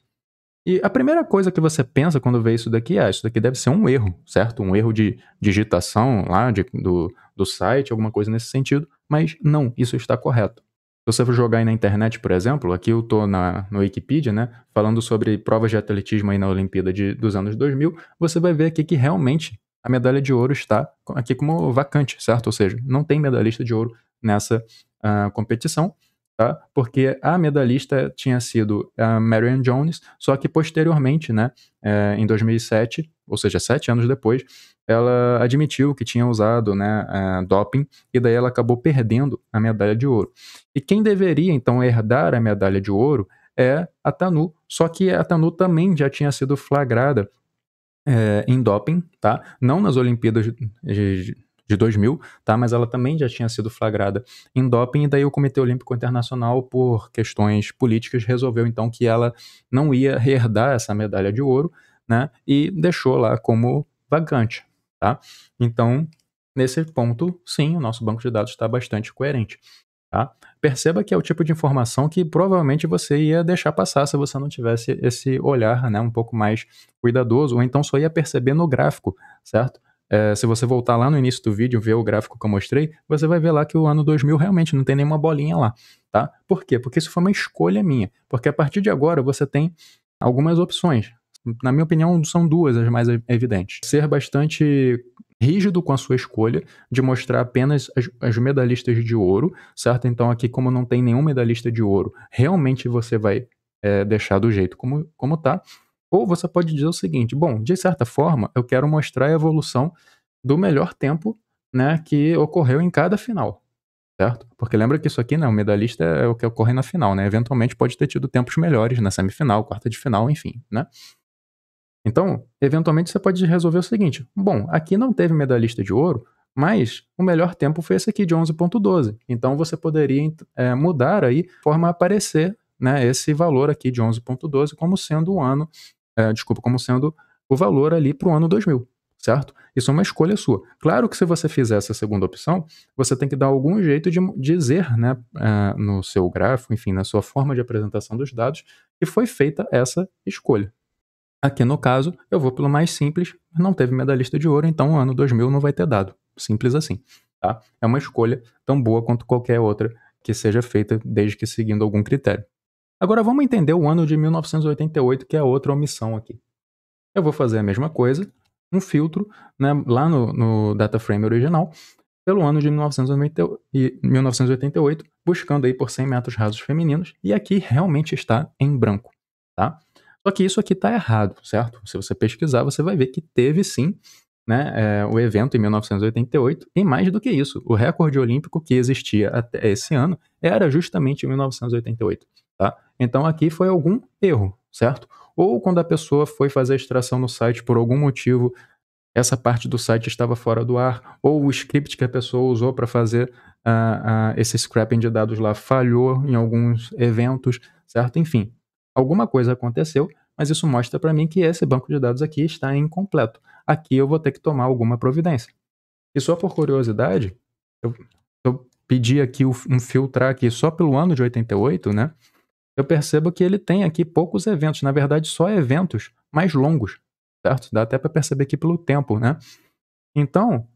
E a primeira coisa que você pensa quando vê isso daqui é: isso daqui deve ser um erro, certo? Um erro de digitação lá de, do, do site, alguma coisa nesse sentido. Mas não, isso está correto. Se você for jogar aí na internet, por exemplo, aqui eu estou na, no Wikipedia, né, falando sobre provas de atletismo aí na Olimpíada de, dos anos 2000, você vai ver aqui que realmente a medalha de ouro está aqui como vacante, certo? Ou seja, não tem medalhista de ouro nessa uh, competição, tá? Porque a medalhista tinha sido a Marion Jones, só que posteriormente, né, eh, em 2007, ou seja, sete anos depois, ela admitiu que tinha usado né, doping e daí ela acabou perdendo a medalha de ouro. E quem deveria então herdar a medalha de ouro é a Tanu, só que a Tanu também já tinha sido flagrada é, em doping, tá? Não nas Olimpíadas de, de 2000, tá? Mas ela também já tinha sido flagrada em doping, e daí o Comitê Olímpico Internacional, por questões políticas, resolveu então que ela não ia herdar essa medalha de ouro, né? E deixou lá como vagante, tá? Então, nesse ponto, sim, o nosso banco de dados está bastante coerente, tá? Perceba que é o tipo de informação que provavelmente você ia deixar passar se você não tivesse esse olhar, né, um pouco mais cuidadoso, ou então só ia perceber no gráfico, certo? É, se você voltar lá no início do vídeo, ver o gráfico que eu mostrei, você vai ver lá que o ano 2000 realmente não tem nenhuma bolinha lá, tá? Por quê? Porque isso foi uma escolha minha. Porque a partir de agora você tem algumas opções, na minha opinião, são duas as mais evidentes. Ser bastante rígido com a sua escolha de mostrar apenas as, as, medalhistas de ouro, certo? Então aqui como não tem nenhum medalhista de ouro, realmente você vai é, deixar do jeito como como tá. Ou você pode dizer o seguinte: bom, de certa forma eu quero mostrar a evolução do melhor tempo, né, que ocorreu em cada final, certo? Porque lembra que isso aqui, né, o medalhista é o que ocorre na final, né? Eventualmente pode ter tido tempos melhores na semifinal, quarta de final, enfim, né? Então, eventualmente você pode resolver o seguinte: bom, aqui não teve medalhista de ouro, mas o melhor tempo foi esse aqui de 11.12. Então você poderia é, mudar aí, forma a aparecer né, esse valor aqui de 11.12 como sendo o ano, é, desculpa, como sendo o valor ali para o ano 2000, certo? Isso é uma escolha sua. Claro que se você fizer essa segunda opção, você tem que dar algum jeito de dizer né, é, no seu gráfico, enfim, na sua forma de apresentação dos dados, que foi feita essa escolha, Aqui no caso, eu vou pelo mais simples, não teve medalhista de ouro, então o ano 2000 não vai ter dado. Simples assim, tá? É uma escolha tão boa quanto qualquer outra que seja feita, desde que seguindo algum critério. Agora vamos entender o ano de 1988, que é outra omissão aqui. Eu vou fazer a mesma coisa, um filtro, né, lá no, no data frame original, pelo ano de 1988, buscando aí por 100 metros rasos femininos, e aqui realmente está em branco, tá? Só que isso aqui está errado, certo? Se você pesquisar, você vai ver que teve sim né, é, o evento em 1988, e mais do que isso, o recorde olímpico que existia até esse ano era justamente em 1988. Tá? Então aqui foi algum erro, certo? Ou quando a pessoa foi fazer a extração no site por algum motivo, essa parte do site estava fora do ar, ou o script que a pessoa usou para fazer uh, uh, esse scrapping de dados lá falhou em alguns eventos, certo? Enfim, Alguma coisa aconteceu, mas isso mostra para mim que esse banco de dados aqui está incompleto. Aqui eu vou ter que tomar alguma providência. E só por curiosidade, eu, eu pedi aqui um filtrar aqui só pelo ano de 88, né? Eu percebo que ele tem aqui poucos eventos, na verdade só eventos mais longos, certo? Dá até para perceber aqui pelo tempo, né? Então,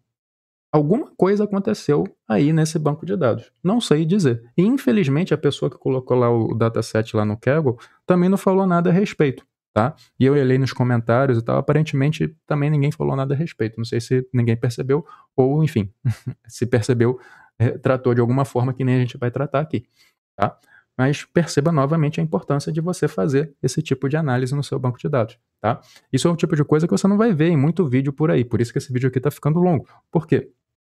Alguma coisa aconteceu aí nesse banco de dados. Não sei dizer. E, infelizmente, a pessoa que colocou lá o dataset lá no Kaggle também não falou nada a respeito, tá? E eu olhei nos comentários e tal, aparentemente também ninguém falou nada a respeito. Não sei se ninguém percebeu ou, enfim, (laughs) se percebeu, eh, tratou de alguma forma que nem a gente vai tratar aqui, tá? Mas perceba novamente a importância de você fazer esse tipo de análise no seu banco de dados, tá? Isso é um tipo de coisa que você não vai ver em muito vídeo por aí, por isso que esse vídeo aqui está ficando longo. Por quê?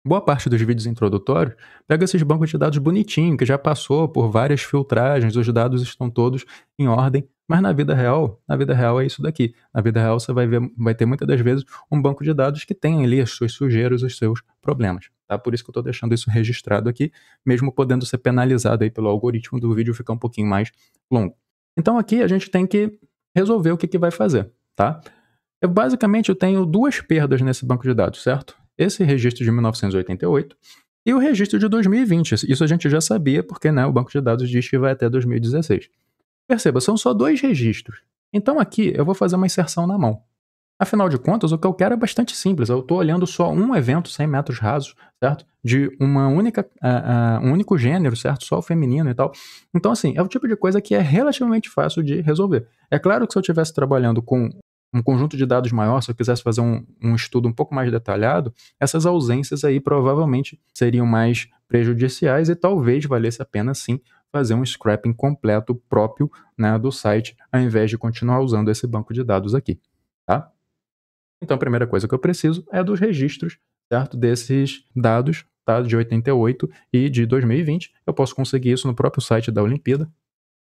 boa parte dos vídeos introdutórios pega esses bancos de dados bonitinho, que já passou por várias filtragens, os dados estão todos em ordem, mas na vida real, na vida real é isso daqui. Na vida real você vai ver, vai ter muitas das vezes um banco de dados que tem ali as suas sujeiras, os seus problemas. Tá? Por isso que eu estou deixando isso registrado aqui, mesmo podendo ser penalizado aí pelo algoritmo do vídeo ficar um pouquinho mais longo. Então aqui a gente tem que resolver o que, que vai fazer, tá? Eu, basicamente eu tenho duas perdas nesse banco de dados, certo? esse registro de 1988 e o registro de 2020. Isso a gente já sabia porque né, o banco de dados diz que vai até 2016. Perceba, são só dois registros. Então aqui eu vou fazer uma inserção na mão. Afinal de contas, o que eu quero é bastante simples. Eu estou olhando só um evento, 100 metros rasos, certo? De uma única, uh, uh, um único gênero, certo? Só o feminino e tal. Então, assim, é o tipo de coisa que é relativamente fácil de resolver. É claro que se eu estivesse trabalhando com um conjunto de dados maior, se eu quisesse fazer um, um estudo um pouco mais detalhado, essas ausências aí provavelmente seriam mais prejudiciais e talvez valesse a pena sim fazer um scrapping completo próprio né, do site, ao invés de continuar usando esse banco de dados aqui, tá? Então a primeira coisa que eu preciso é dos registros, certo? Desses dados, tá? De 88 e de 2020. Eu posso conseguir isso no próprio site da Olimpíada,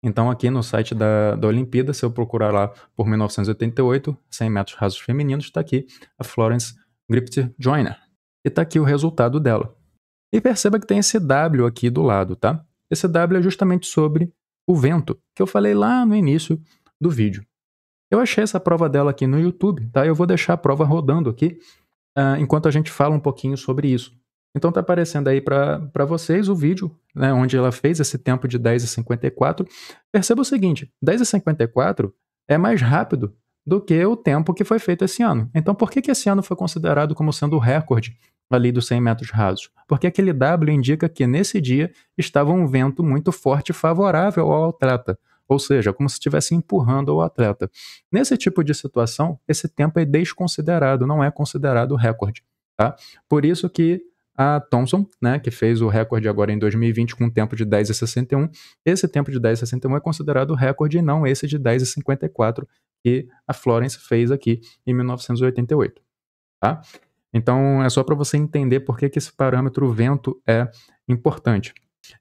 então, aqui no site da, da Olimpíada, se eu procurar lá por 1988, 100 metros rasos femininos, está aqui a Florence Griffith Joyner. E está aqui o resultado dela. E perceba que tem esse W aqui do lado, tá? Esse W é justamente sobre o vento, que eu falei lá no início do vídeo. Eu achei essa prova dela aqui no YouTube, tá? Eu vou deixar a prova rodando aqui uh, enquanto a gente fala um pouquinho sobre isso. Então está aparecendo aí para vocês o vídeo, né, onde ela fez esse tempo de 10 a 54. Perceba o seguinte, 10 a 54 é mais rápido do que o tempo que foi feito esse ano. Então por que, que esse ano foi considerado como sendo o recorde ali dos 100 metros rasos? Porque aquele W indica que nesse dia estava um vento muito forte favorável ao atleta, ou seja, como se estivesse empurrando o atleta. Nesse tipo de situação, esse tempo é desconsiderado, não é considerado recorde. Tá? Por isso que a Thompson, né, que fez o recorde agora em 2020 com um tempo de 10,61. Esse tempo de 10,61 é considerado o recorde e não esse de 10,54 que a Florence fez aqui em 1988. Tá? Então é só para você entender por que, que esse parâmetro vento é importante.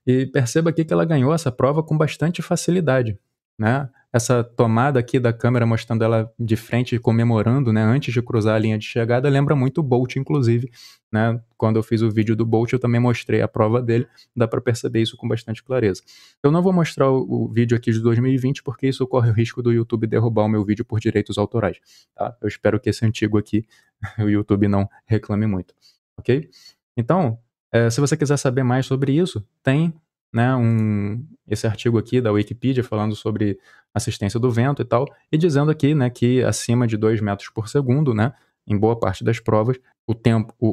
E perceba aqui que ela ganhou essa prova com bastante facilidade. Né? essa tomada aqui da câmera mostrando ela de frente, comemorando, né, antes de cruzar a linha de chegada, lembra muito o Bolt, inclusive, né, quando eu fiz o vídeo do Bolt, eu também mostrei a prova dele, dá para perceber isso com bastante clareza. Eu não vou mostrar o, o, vídeo aqui de 2020, porque isso corre o risco do YouTube derrubar o meu vídeo por direitos autorais, tá? Eu espero que esse antigo aqui, (laughs) o YouTube não reclame muito, ok? Então, é, se você quiser saber mais sobre isso, tem né, um, esse artigo aqui da Wikipedia falando sobre assistência do vento e tal, e dizendo aqui né, que acima de 2 metros por segundo, né, em boa parte das provas, o tempo, o,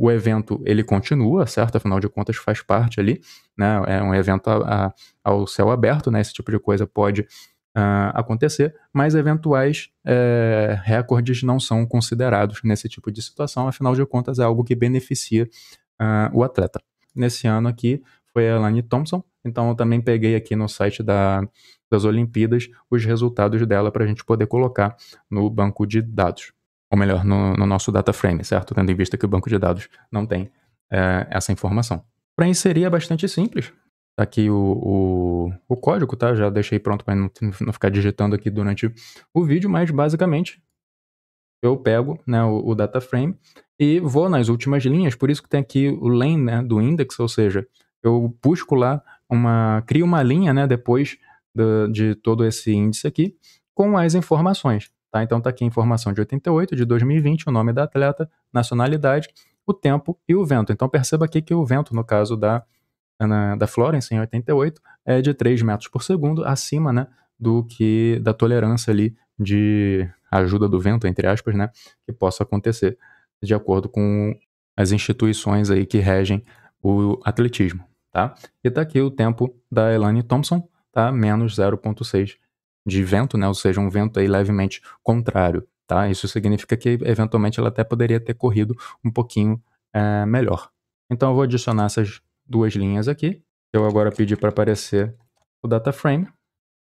o, o, evento ele continua, certo? Afinal de contas, faz parte ali, né? É um evento a, a, ao céu aberto, né? Esse tipo de coisa pode uh, acontecer, mas eventuais é, recordes não são considerados nesse tipo de situação, afinal de contas, é algo que beneficia uh, o atleta. Nesse ano aqui, foi a Lani Thompson. Então eu também peguei aqui no site da, das Olimpíadas os resultados dela para a gente poder colocar no banco de dados. Ou melhor, no, no, nosso data frame, certo? Tendo em vista que o banco de dados não tem é, essa informação. Para inserir é bastante simples. Tá aqui o, o, o, código, tá? Já deixei pronto para não, não ficar digitando aqui durante o vídeo, mas basicamente eu pego né, o, o data frame e vou nas últimas linhas, por isso que tem aqui o len né, do index, ou seja, eu busco lá uma. crio uma linha, né, depois de todo esse índice aqui, com as informações. Tá? Então está aqui a informação de 88, de 2020, o nome da atleta, nacionalidade, o tempo e o vento. Então perceba aqui que o vento, no caso da, na, da Florence, em 88, é de 3 metros por segundo, acima né, do que da tolerância ali de ajuda do vento, entre aspas, né, que possa acontecer, de acordo com as instituições aí que regem o atletismo tá? E está aqui o tempo da Elaine Thompson, tá? Menos 0.6 de vento, né? Ou seja, um vento aí levemente contrário, tá? Isso significa que eventualmente ela até poderia ter corrido um pouquinho é, melhor. Então eu vou adicionar essas duas linhas aqui. Eu agora pedi para aparecer o data frame.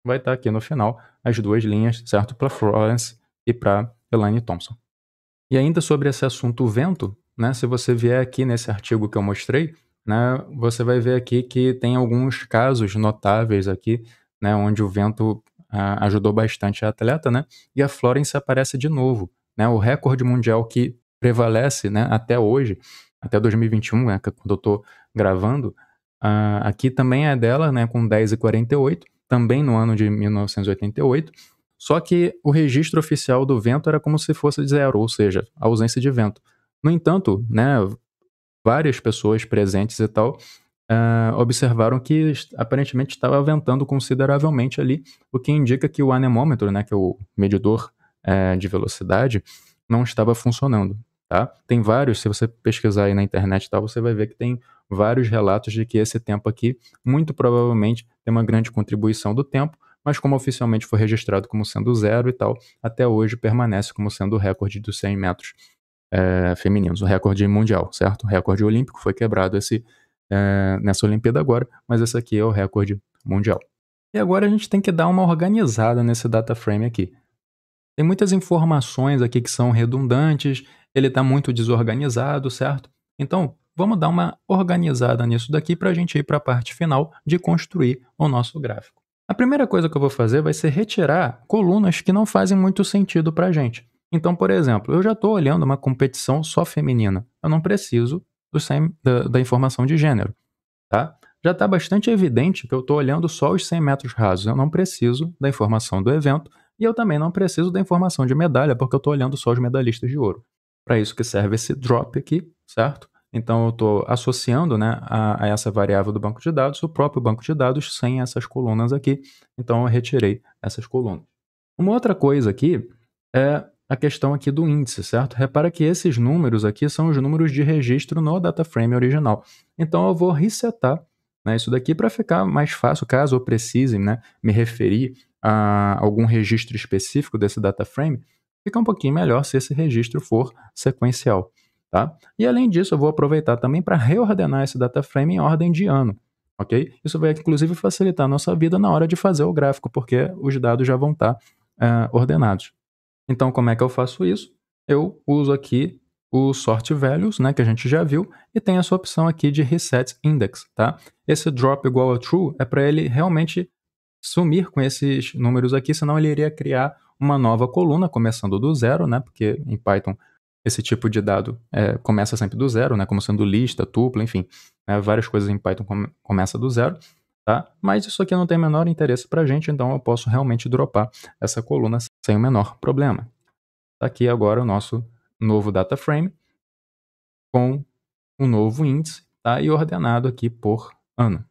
Vai estar tá aqui no final as duas linhas, certo? Para Florence e para Elaine Thompson. E ainda sobre esse assunto vento, né? Se você vier aqui nesse artigo que eu mostrei, né, você vai ver aqui que tem alguns casos notáveis aqui, né, onde o vento ah, ajudou bastante a atleta, né, e a Florence aparece de novo, né, o recorde mundial que prevalece, né, até hoje, até 2021, né, é quando eu estou gravando, ah, aqui também é dela, né, com 10,48, também no ano de 1988, só que o registro oficial do vento era como se fosse zero, ou seja, ausência de vento. No entanto, né, várias pessoas presentes e tal, uh, observaram que aparentemente estava ventando consideravelmente ali, o que indica que o anemômetro, né, que é o medidor uh, de velocidade, não estava funcionando. Tá? Tem vários, se você pesquisar aí na internet, tá, você vai ver que tem vários relatos de que esse tempo aqui, muito provavelmente, tem uma grande contribuição do tempo, mas como oficialmente foi registrado como sendo zero e tal, até hoje permanece como sendo o recorde dos 100 metros é, femininos, o recorde mundial, certo? O recorde olímpico foi quebrado esse, é, nessa Olimpíada agora, mas esse aqui é o recorde mundial. E agora a gente tem que dar uma organizada nesse data frame aqui. Tem muitas informações aqui que são redundantes, ele está muito desorganizado, certo? Então, vamos dar uma organizada nisso daqui para a gente ir para a parte final de construir o nosso gráfico. A primeira coisa que eu vou fazer vai ser retirar colunas que não fazem muito sentido para a gente. Então, por exemplo, eu já estou olhando uma competição só feminina. Eu não preciso sem, da, da, informação de gênero. Tá? Já está bastante evidente que eu estou olhando só os 100 metros rasos. Eu não preciso da informação do evento e eu também não preciso da informação de medalha, porque eu estou olhando só os medalhistas de ouro. Para isso que serve esse drop aqui, certo? Então eu estou associando né, a, a, essa variável do banco de dados o próprio banco de dados sem essas colunas aqui. Então eu retirei essas colunas. Uma outra coisa aqui é a questão aqui do índice, certo? Repara que esses números aqui são os números de registro no DataFrame original. Então eu vou resetar né, isso daqui para ficar mais fácil, caso eu precise né, me referir a algum registro específico desse DataFrame, fica um pouquinho melhor se esse registro for sequencial. Tá? E além disso, eu vou aproveitar também para reordenar esse DataFrame em ordem de ano. Okay? Isso vai inclusive facilitar a nossa vida na hora de fazer o gráfico, porque os dados já vão estar tá, uh, ordenados. Então, como é que eu faço isso? Eu uso aqui o sort values, né, que a gente já viu, e tem essa opção aqui de reset index, tá? Esse drop igual a true é para ele realmente sumir com esses números aqui, senão ele iria criar uma nova coluna começando do zero, né? Porque em Python esse tipo de dado é, começa sempre do zero, né? Como sendo lista, tupla, enfim, né? várias coisas em Python come começa do zero tá? Mas isso aqui não tem menor interesse para a gente, então eu posso realmente dropar essa coluna sem o menor problema. Tá aqui agora o nosso novo data frame com um novo índice, tá? E ordenado aqui por ano.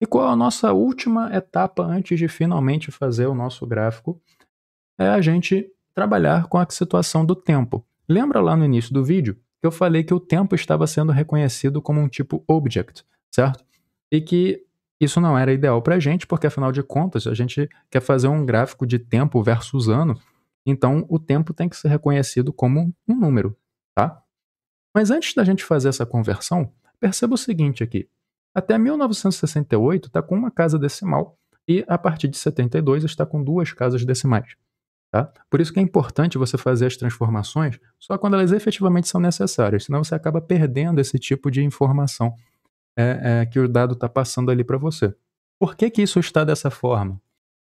E qual a nossa última etapa antes de finalmente fazer o nosso gráfico? É a gente trabalhar com a situação do tempo. Lembra lá no início do vídeo que eu falei que o tempo estava sendo reconhecido como um tipo object, certo? E que isso não era ideal para a gente, porque afinal de contas a gente quer fazer um gráfico de tempo versus ano, então o tempo tem que ser reconhecido como um número, tá? Mas antes da gente fazer essa conversão, perceba o seguinte aqui: até 1968 está com uma casa decimal e a partir de 72 está com duas casas decimais. Tá? Por isso que é importante você fazer as transformações só quando elas efetivamente são necessárias, senão você acaba perdendo esse tipo de informação é, é, que o dado está passando ali para você. Por que, que isso está dessa forma?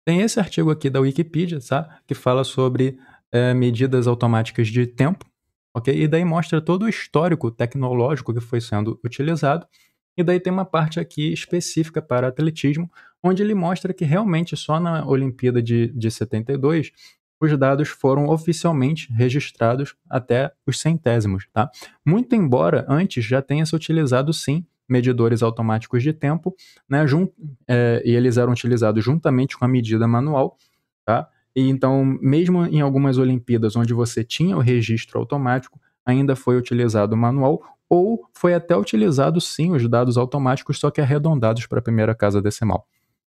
Tem esse artigo aqui da Wikipedia, sabe? Tá? Que fala sobre é, medidas automáticas de tempo, ok? E daí mostra todo o histórico tecnológico que foi sendo utilizado. E daí tem uma parte aqui específica para atletismo, onde ele mostra que realmente só na Olimpíada de, de 72 os dados foram oficialmente registrados até os centésimos, tá? Muito embora antes já tenha se utilizado sim medidores automáticos de tempo, né, jun, é, e eles eram utilizados juntamente com a medida manual, tá? E então, mesmo em algumas Olimpíadas onde você tinha o registro automático, ainda foi utilizado o manual ou foi até utilizado sim os dados automáticos, só que arredondados para a primeira casa decimal,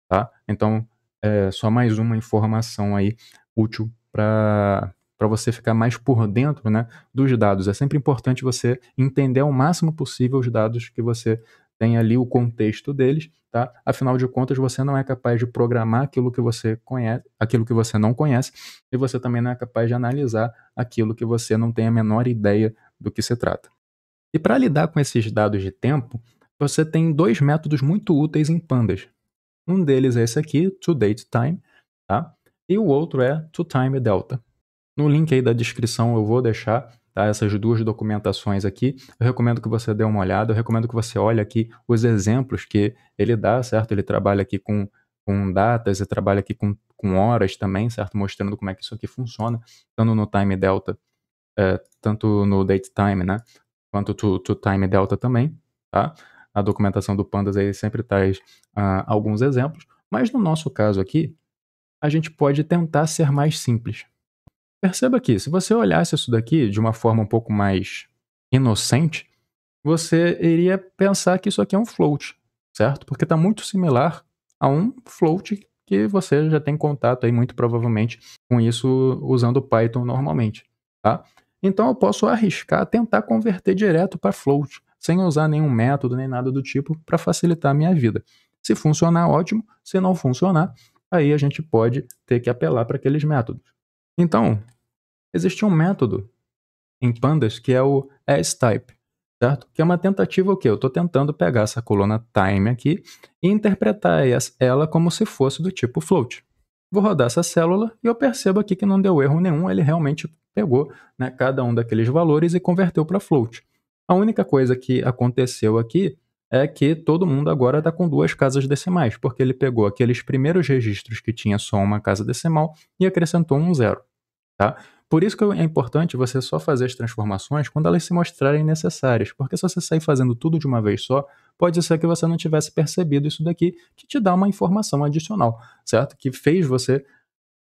tá? Então, é só mais uma informação aí útil para para você ficar mais por dentro né, dos dados. É sempre importante você entender ao máximo possível os dados que você tem ali o contexto deles, tá? Afinal de contas, você não é capaz de programar aquilo que você conhece, aquilo que você não conhece, e você também não é capaz de analisar aquilo que você não tem a menor ideia do que se trata. E para lidar com esses dados de tempo, você tem dois métodos muito úteis em pandas. Um deles é esse aqui, to date time, tá? E o outro é to time delta. No link aí da descrição eu vou deixar Tá, essas duas documentações aqui. Eu recomendo que você dê uma olhada, eu recomendo que você olhe aqui os exemplos que ele dá, certo? Ele trabalha aqui com, com datas, ele trabalha aqui com, com horas também, certo? Mostrando como é que isso aqui funciona, tanto no time delta, é, tanto no date time, né? Quanto to, to time delta também, tá? A documentação do Pandas aí sempre traz uh, alguns exemplos, mas no nosso caso aqui, a gente pode tentar ser mais simples, Perceba que se você olhasse isso daqui de uma forma um pouco mais inocente, você iria pensar que isso aqui é um float, certo? Porque está muito similar a um float que você já tem contato aí muito provavelmente com isso usando Python normalmente, tá? Então eu posso arriscar tentar converter direto para float, sem usar nenhum método nem nada do tipo para facilitar a minha vida. Se funcionar, ótimo. Se não funcionar, aí a gente pode ter que apelar para aqueles métodos. Então, existe um método em pandas que é o S-type, certo? Que é uma tentativa o quê? Eu estou tentando pegar essa coluna time aqui e interpretar ela como se fosse do tipo float. Vou rodar essa célula e eu percebo aqui que não deu erro nenhum, ele realmente pegou né, cada um daqueles valores e converteu para float. A única coisa que aconteceu aqui é que todo mundo agora está com duas casas decimais, porque ele pegou aqueles primeiros registros que tinha só uma casa decimal e acrescentou um zero. Tá? Por isso que é importante você só fazer as transformações quando elas se mostrarem necessárias, porque se você sair fazendo tudo de uma vez só, pode ser que você não tivesse percebido isso daqui, que te dá uma informação adicional, certo? Que fez você,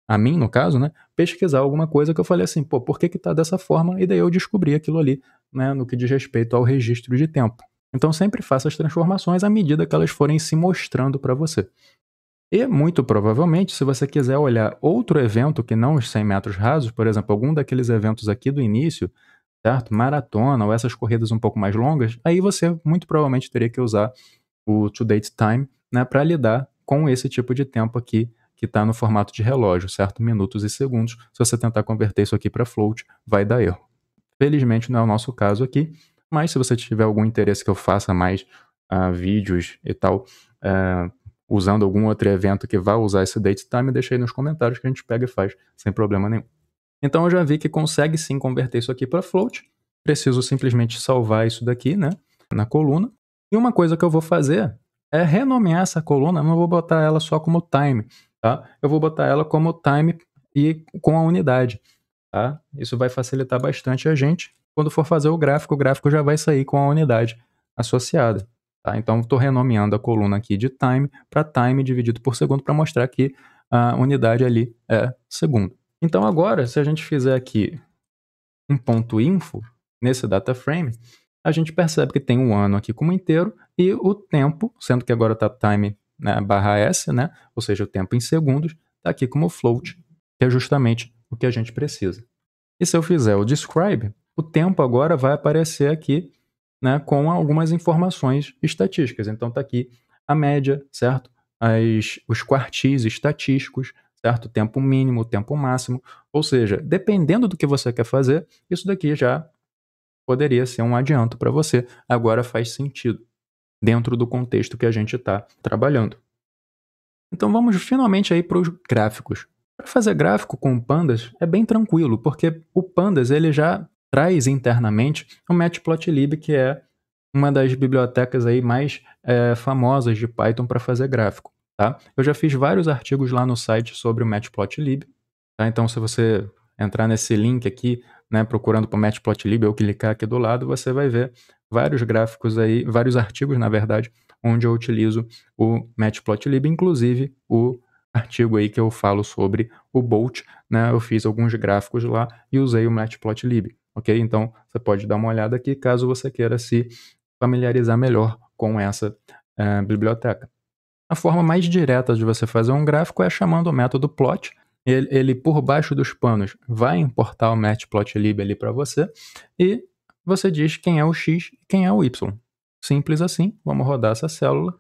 a mim no caso, né, pesquisar alguma coisa que eu falei assim, pô, por que que tá dessa forma? E daí eu descobri aquilo ali, né, no que diz respeito ao registro de tempo. Então sempre faça as transformações à medida que elas forem se mostrando para você, e, muito provavelmente, se você quiser olhar outro evento que não os 100 metros rasos, por exemplo, algum daqueles eventos aqui do início, certo? Maratona ou essas corridas um pouco mais longas, aí você muito provavelmente teria que usar o to date time, né, para lidar com esse tipo de tempo aqui que está no formato de relógio, certo? Minutos e segundos. Se você tentar converter isso aqui para float, vai dar erro. Felizmente não é o nosso caso aqui, mas se você tiver algum interesse que eu faça mais uh, vídeos e tal uh, usando algum outro evento que vá usar esse date time, tá? deixa aí nos comentários que a gente pega e faz sem problema nenhum. Então eu já vi que consegue sim converter isso aqui para float. Preciso simplesmente salvar isso daqui, né, na coluna. E uma coisa que eu vou fazer é renomear essa coluna, eu não vou botar ela só como time, tá? Eu vou botar ela como time e com a unidade, tá? Isso vai facilitar bastante a gente. Quando for fazer o gráfico, o gráfico já vai sair com a unidade associada. Tá? Então, estou renomeando a coluna aqui de time para time dividido por segundo para mostrar que a unidade ali é segundo. Então, agora, se a gente fizer aqui um ponto info nesse data frame, a gente percebe que tem um ano aqui como inteiro e o tempo, sendo que agora está time né, barra S, né, ou seja, o tempo em segundos, está aqui como float, que é justamente o que a gente precisa. E se eu fizer o describe, o tempo agora vai aparecer aqui né, com algumas informações estatísticas. Então está aqui a média, certo? As, os quartis estatísticos, certo? Tempo mínimo, tempo máximo. Ou seja, dependendo do que você quer fazer, isso daqui já poderia ser um adianto para você. Agora faz sentido dentro do contexto que a gente está trabalhando. Então vamos finalmente aí para os gráficos. Para fazer gráfico com pandas é bem tranquilo, porque o pandas ele já traz internamente o matplotlib, que é uma das bibliotecas aí mais é, famosas de Python para fazer gráfico. Tá? Eu já fiz vários artigos lá no site sobre o matplotlib. Tá? Então, se você entrar nesse link aqui, né, procurando por matplotlib ou clicar aqui do lado, você vai ver vários gráficos aí, vários artigos, na verdade, onde eu utilizo o matplotlib, inclusive o artigo aí que eu falo sobre o Bolt, né? Eu fiz alguns gráficos lá e usei o matplotlib ok? Então você pode dar uma olhada aqui caso você queira se familiarizar melhor com essa eh, biblioteca. A forma mais direta de você fazer um gráfico é chamando o método plot. Ele, ele por baixo dos panos vai importar o matplotlib ali para você e você diz quem é o x e quem é o y. Simples assim. Vamos rodar essa célula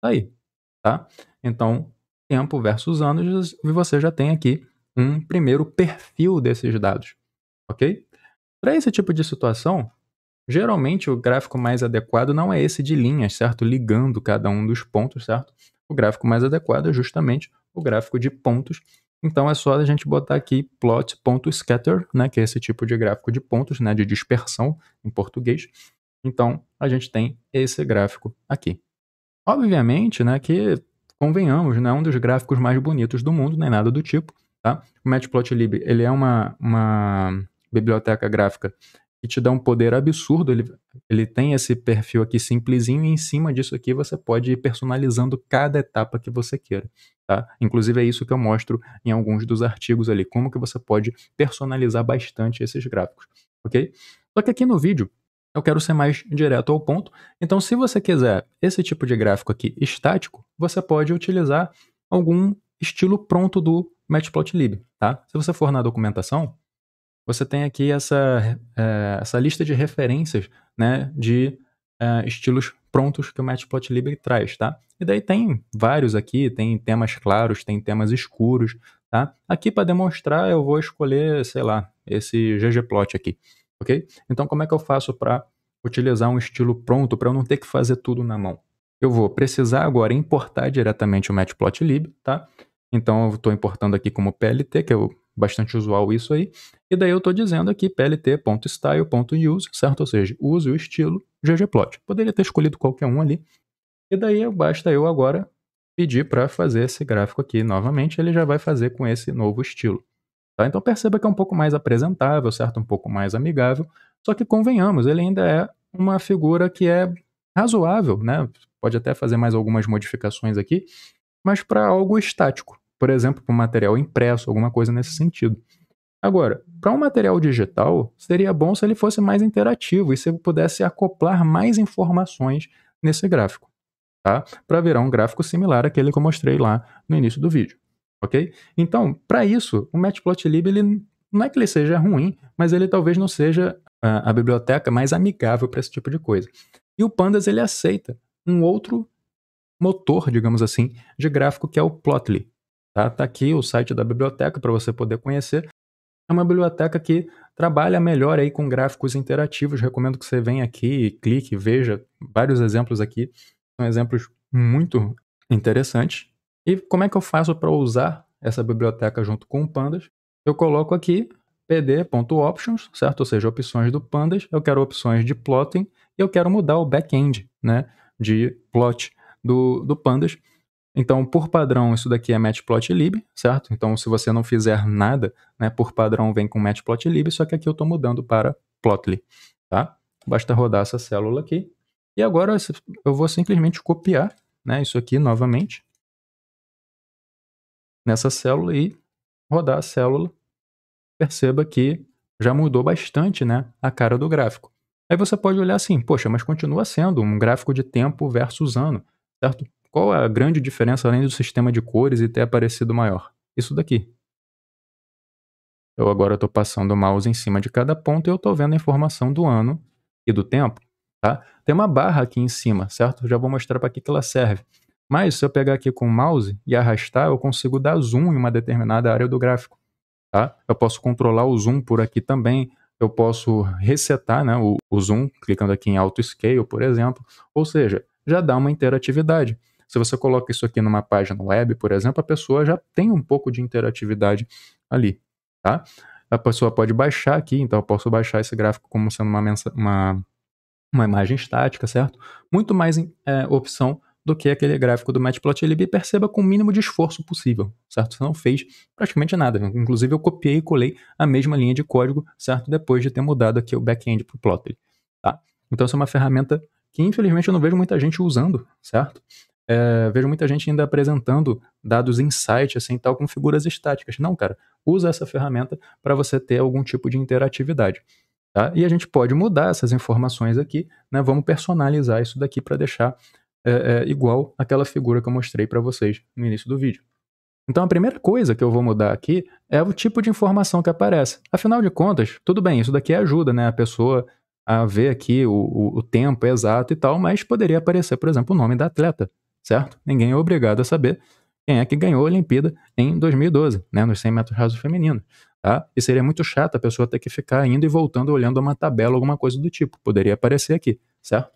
tá aí, tá? Então tempo versus anos e você já tem aqui um primeiro perfil desses dados, ok? Para esse tipo de situação, geralmente o gráfico mais adequado não é esse de linhas, certo? Ligando cada um dos pontos, certo? O gráfico mais adequado é justamente o gráfico de pontos. Então é só a gente botar aqui plot.scatter, né, que é esse tipo de gráfico de pontos, né, de dispersão em português. Então a gente tem esse gráfico aqui. Obviamente, né, que convenhamos, não é um dos gráficos mais bonitos do mundo, nem nada do tipo, tá? O matplotlib, ele é uma, uma biblioteca gráfica que te dá um poder absurdo. Ele, ele tem esse perfil aqui simplesinho e em cima disso aqui você pode ir personalizando cada etapa que você queira. Tá? Inclusive é isso que eu mostro em alguns dos artigos ali, como que você pode personalizar bastante esses gráficos, ok? Só que aqui no vídeo eu quero ser mais direto ao ponto. Então, se você quiser esse tipo de gráfico aqui estático, você pode utilizar algum estilo pronto do Matplotlib, tá? Se você for na documentação, você tem aqui essa, é, essa lista de referências né, de é, estilos prontos que o Matplotlib traz, tá? E daí tem vários aqui, tem temas claros, tem temas escuros, tá? Aqui para demonstrar eu vou escolher, sei lá, esse ggplot aqui, ok? Então como é que eu faço para utilizar um estilo pronto para eu não ter que fazer tudo na mão? Eu vou precisar agora importar diretamente o matplotlib, tá? Então eu estou importando aqui como plt, que é o bastante usual isso aí. E daí eu estou dizendo aqui plt.style.use, certo? Ou seja, use o estilo ggplot. Poderia ter escolhido qualquer um ali. E daí basta eu agora pedir para fazer esse gráfico aqui novamente, ele já vai fazer com esse novo estilo. Tá? Então perceba que é um pouco mais apresentável, certo? Um pouco mais amigável. Só que convenhamos, ele ainda é uma figura que é razoável, né? Pode até fazer mais algumas modificações aqui, mas para algo estático por exemplo, para um material impresso, alguma coisa nesse sentido. Agora, para um material digital, seria bom se ele fosse mais interativo e se pudesse acoplar mais informações nesse gráfico, tá? Para virar um gráfico similar àquele que eu mostrei lá no início do vídeo, ok? Então, para isso, o Matplotlib, ele não é que ele seja ruim, mas ele talvez não seja a, a biblioteca mais amigável para esse tipo de coisa. E o Pandas, ele aceita um outro motor, digamos assim, de gráfico que é o Plotly. Tá, tá aqui o site da biblioteca para você poder conhecer. É uma biblioteca que trabalha melhor aí com gráficos interativos. Recomendo que você venha aqui, clique, veja vários exemplos aqui. São exemplos muito interessantes. E como é que eu faço para usar essa biblioteca junto com o Pandas? Eu coloco aqui pd.options, certo? Ou seja, opções do Pandas. Eu quero opções de plotting e eu quero mudar o back-end, né? De plot do, do Pandas. Então, por padrão, isso daqui é matplotlib, certo? Então, se você não fizer nada, né, por padrão vem com matplotlib, só que aqui eu estou mudando para plotly, tá? Basta rodar essa célula aqui. E agora eu vou simplesmente copiar né, isso aqui novamente nessa célula e rodar a célula. Perceba que já mudou bastante né, a cara do gráfico. Aí você pode olhar assim, poxa, mas continua sendo um gráfico de tempo versus ano, certo? Qual é a grande diferença além do sistema de cores e ter aparecido maior? Isso daqui. Eu agora estou passando o mouse em cima de cada ponto e eu estou vendo a informação do ano e do tempo. Tá? Tem uma barra aqui em cima, certo? Já vou mostrar para que, que ela serve. Mas se eu pegar aqui com o mouse e arrastar, eu consigo dar zoom em uma determinada área do gráfico. Tá? Eu posso controlar o zoom por aqui também, eu posso resetar né, o, o zoom, clicando aqui em auto scale, por exemplo. Ou seja, já dá uma interatividade. Se você coloca isso aqui numa página web, por exemplo, a pessoa já tem um pouco de interatividade ali, tá? A pessoa pode baixar aqui, então eu posso baixar esse gráfico como sendo uma, uma, uma imagem estática, certo? Muito mais é, opção do que aquele gráfico do Matplotlib perceba com o mínimo de esforço possível, certo? Você não fez praticamente nada. Inclusive, eu copiei e colei a mesma linha de código, certo? Depois de ter mudado aqui o back-end para o Plotly, tá? Então, essa é uma ferramenta que, infelizmente, eu não vejo muita gente usando, certo? é, vejo muita gente ainda apresentando dados em site, assim, tal, com figuras estáticas. Não, cara, usa essa ferramenta para você ter algum tipo de interatividade. Tá? E a gente pode mudar essas informações aqui, né? vamos personalizar isso daqui para deixar é, é, igual aquela figura que eu mostrei para vocês no início do vídeo. Então a primeira coisa que eu vou mudar aqui é o tipo de informação que aparece. Afinal de contas, tudo bem, isso daqui ajuda né, a pessoa a ver aqui o, o, o tempo exato e tal, mas poderia aparecer, por exemplo, o nome da atleta certo? Ninguém é obrigado a saber quem é que ganhou a Olimpíada em 2012, né, nos 100 metros rasos feminino, Tá? E seria muito chato a pessoa ter que ficar indo e voltando olhando uma tabela, alguma coisa do tipo. Poderia aparecer aqui, certo?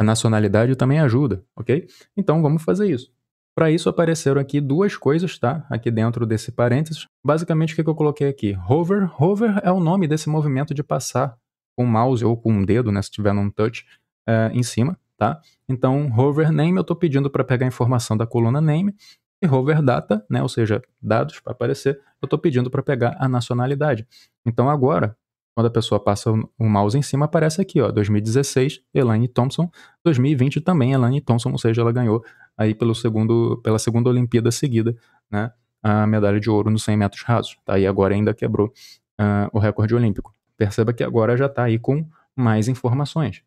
A nacionalidade também ajuda, ok? Então vamos fazer isso. Para isso apareceram aqui duas coisas, tá? Aqui dentro desse parênteses. Basicamente o que, eu coloquei aqui? Hover. Hover é o nome desse movimento de passar com o mouse ou com um dedo, né? Se tiver num touch, é, em cima tá? Então, hover name, eu estou pedindo para pegar a informação da coluna name, e hover data, né, ou seja, dados para aparecer, eu estou pedindo para pegar a nacionalidade. Então, agora, quando a pessoa passa o mouse em cima, aparece aqui, ó, 2016, Elaine Thompson, 2020 também Elaine Thompson, ou seja, ela ganhou aí pelo segundo, pela segunda Olimpíada seguida, né, a medalha de ouro nos 100 metros rasos, tá? E agora ainda quebrou uh, o recorde olímpico. Perceba que agora já está aí com mais informações.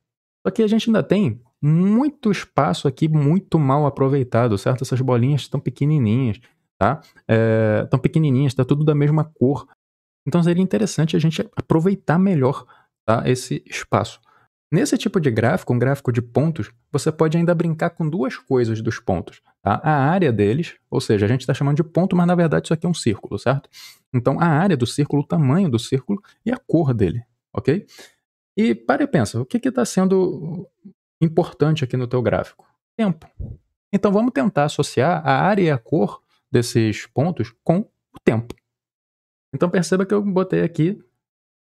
Só que a gente ainda tem muito espaço aqui muito mal aproveitado, certo? Essas bolinhas estão pequenininhas, tá? É, tão pequenininhas, está tudo da mesma cor. Então seria interessante a gente aproveitar melhor tá? esse espaço. Nesse tipo de gráfico, um gráfico de pontos, você pode ainda brincar com duas coisas dos pontos. Tá? A área deles, ou seja, a gente está chamando de ponto, mas na verdade isso aqui é um círculo, certo? Então a área do círculo, o tamanho do círculo e a cor dele, ok? E para e pensa, o que está sendo importante aqui no teu gráfico? Tempo. Então vamos tentar associar a área e a cor desses pontos com o tempo. Então perceba que eu botei aqui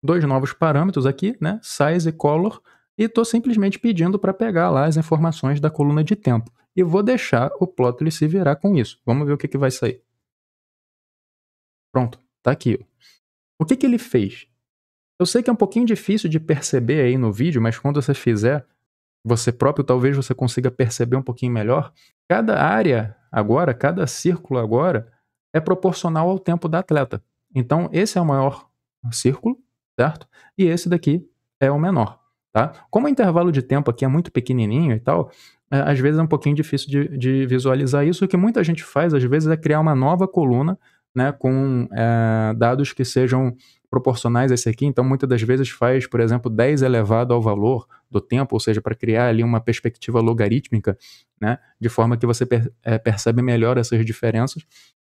dois novos parâmetros aqui, né? Size e color, e estou simplesmente pedindo para pegar lá as informações da coluna de tempo. E vou deixar o plotly se virar com isso. Vamos ver o que, que vai sair. Pronto, tá aqui. O que, que ele fez? Eu sei que é um pouquinho difícil de perceber aí no vídeo, mas quando você fizer, você próprio, talvez você consiga perceber um pouquinho melhor. Cada área agora, cada círculo agora, é proporcional ao tempo da atleta. Então, esse é o maior círculo, certo? E esse daqui é o menor, tá? Como o intervalo de tempo aqui é muito pequenininho e tal, é, às vezes é um pouquinho difícil de, de, visualizar isso. O que muita gente faz, às vezes, é criar uma nova coluna, né, com é, dados que sejam proporcionais a esse aqui, então muitas das vezes faz, por exemplo, 10 elevado ao valor do tempo, ou seja, para criar ali uma perspectiva logarítmica, né, de forma que você per, é, percebe melhor essas diferenças.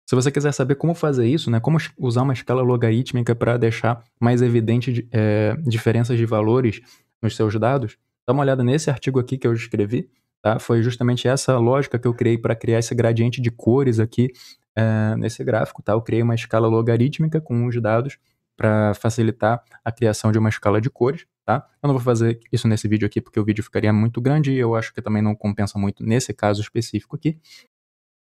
Se você quiser saber como fazer isso, né, como usar uma escala logarítmica para deixar mais evidente é, diferenças de valores nos seus dados, dá uma olhada nesse artigo aqui que eu escrevi, tá? Foi justamente essa lógica que eu criei para criar esse gradiente de cores aqui é, nesse gráfico, tá? Eu criei uma escala logarítmica com os dados para facilitar a criação de uma escala de cores, tá? Eu não vou fazer isso nesse vídeo aqui porque o vídeo ficaria muito grande e eu acho que também não compensa muito nesse caso específico aqui.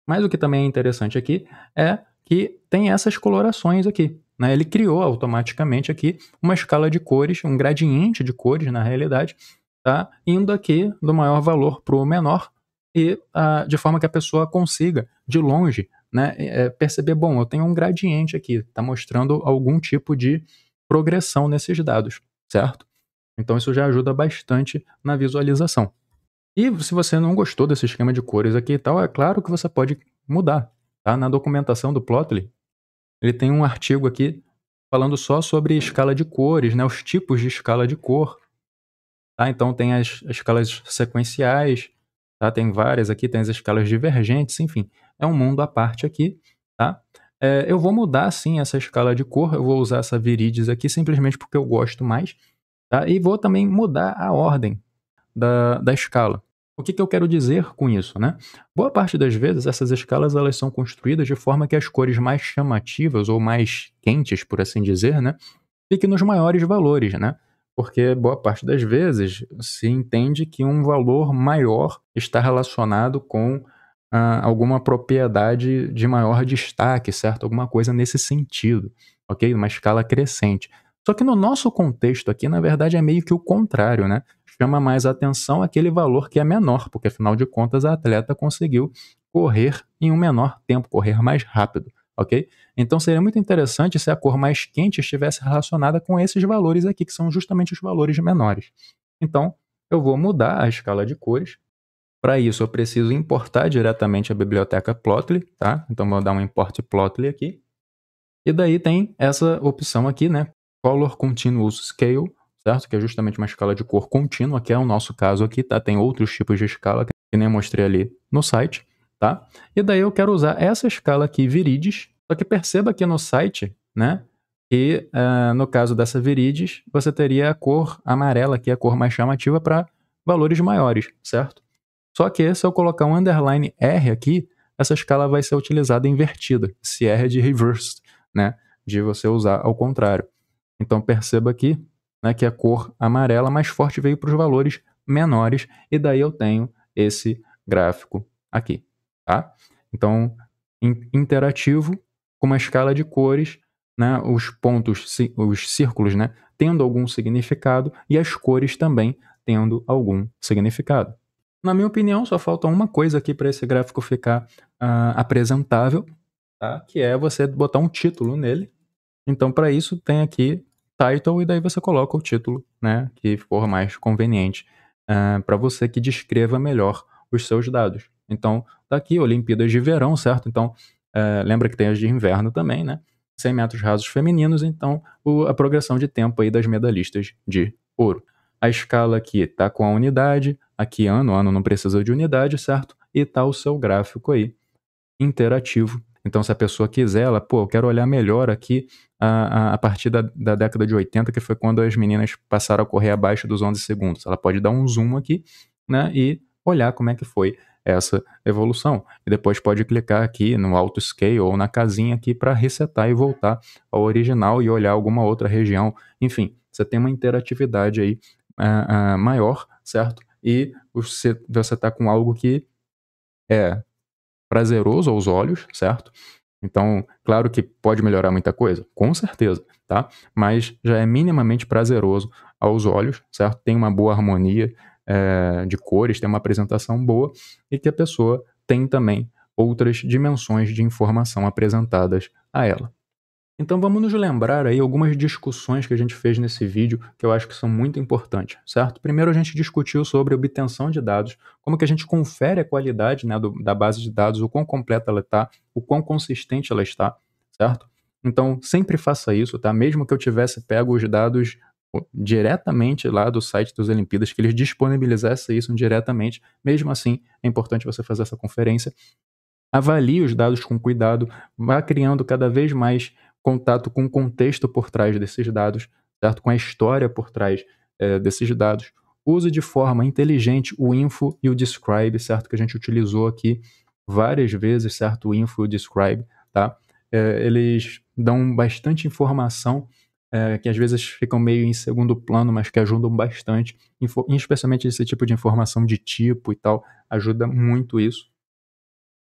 Mas o que também é interessante aqui é que tem essas colorações aqui. Né? Ele criou automaticamente aqui uma escala de cores, um gradiente de cores, na realidade, tá? indo aqui do maior valor para o menor, e ah, de forma que a pessoa consiga, de longe, né, é, perceber, bom, eu tenho um gradiente aqui, está mostrando algum tipo de progressão nesses dados, certo? Então isso já ajuda bastante na visualização. E se você não gostou desse esquema de cores aqui e tal, é claro que você pode mudar. Tá? Na documentação do Plotly, ele tem um artigo aqui falando só sobre escala de cores, né? os tipos de escala de cor. Tá? Então tem as, as escalas sequenciais, tá? tem várias aqui, tem as escalas divergentes, enfim é um mundo à parte aqui, tá? É, eu vou mudar, sim, essa escala de cor, eu vou usar essa viridis aqui simplesmente porque eu gosto mais, tá? E vou também mudar a ordem da, da escala. O que, que eu quero dizer com isso, né? Boa parte das vezes essas escalas elas são construídas de forma que as cores mais chamativas ou mais quentes, por assim dizer, né? Fiquem nos maiores valores, né? porque boa parte das vezes se entende que um valor maior está relacionado com ah, alguma propriedade de maior destaque, certo? Alguma coisa nesse sentido, ok? Uma escala crescente. Só que no nosso contexto aqui, na verdade, é meio que o contrário, né? Chama mais atenção aquele valor que é menor, porque afinal de contas a atleta conseguiu correr em um menor tempo, correr mais rápido, ok? Então seria muito interessante se a cor mais quente estivesse relacionada com esses valores aqui, que são justamente os valores menores. Então eu vou mudar a escala de cores para isso, eu preciso importar diretamente a biblioteca Plotly, tá? Então, vou dar um import Plotly aqui. E daí tem essa opção aqui, né? Color Continuous Scale, certo? Que é justamente uma escala de cor contínua, que é o nosso caso aqui, tá? Tem outros tipos de escala que nem mostrei ali no site, tá? E daí eu quero usar essa escala aqui, Virides. Só que perceba aqui no site, né? E uh, eh, no caso dessa Virides, você teria a cor amarela, que é a cor mais chamativa para valores maiores, certo? Só que se eu colocar um underline R aqui, essa escala vai ser utilizada invertida. Se R é de reverse, né? De você usar ao contrário. Então perceba aqui né, que a cor amarela mais forte veio para os valores menores, e daí eu tenho esse gráfico aqui. Tá? Então, in interativo, com uma escala de cores, né, os pontos, os círculos, né, tendo algum significado, e as cores também tendo algum significado. Na minha opinião, só falta uma coisa aqui para esse gráfico ficar uh, apresentável, tá? que é você botar um título nele. Então, para isso, tem aqui title e daí você coloca o título né, que for mais conveniente uh, ah, para você que descreva melhor os seus dados. Então, tá aqui Olimpíadas de Verão, certo? Então, uh, lembra que tem as de inverno também, né? 100 metros rasos femininos, então o, a progressão de tempo aí das medalhistas de ouro. A escala aqui está com a unidade, Aqui, ano, ano não precisa de unidade, certo? E está o seu gráfico aí, interativo. Então, se a pessoa quiser, ela, pô, eu quero olhar melhor aqui a, a, a partir da, da, década de 80, que foi quando as meninas passaram a correr abaixo dos 11 segundos. Ela pode dar um zoom aqui, né, e olhar como é que foi essa evolução. E depois pode clicar aqui no auto scale ou na casinha aqui para resetar e voltar ao original e olhar alguma outra região. Enfim, você tem uma interatividade aí uh, uh, maior, certo? e você, você tá com algo que é prazeroso aos olhos, certo? Então, claro que pode melhorar muita coisa, com certeza, tá? Mas já é minimamente prazeroso aos olhos, certo? Tem uma boa harmonia é, de cores, tem uma apresentação boa e que a pessoa tem também outras dimensões de informação apresentadas a ela. Então vamos nos lembrar aí algumas discussões que a gente fez nesse vídeo que eu acho que são muito importantes, certo? Primeiro a gente discutiu sobre obtenção de dados, como que a gente confere a qualidade né, do, da base de dados, o quão completa ela está, o quão consistente ela está, certo? Então sempre faça isso, tá? Mesmo que eu tivesse pego os dados diretamente lá do site dos Olimpíadas, que eles disponibilizassem isso diretamente, mesmo assim é importante você fazer essa conferência. Avalie os dados com cuidado, vá criando cada vez mais contato com o contexto por trás desses dados, certo? com a história por trás é, desses dados. Use de forma inteligente o info e o describe, certo? Que a gente utilizou aqui várias vezes, certo? O info e o describe, tá? É, eles dão bastante informação é, que às vezes ficam meio em segundo plano, mas que ajudam bastante, especialmente esse tipo de informação de tipo e tal, ajuda muito isso.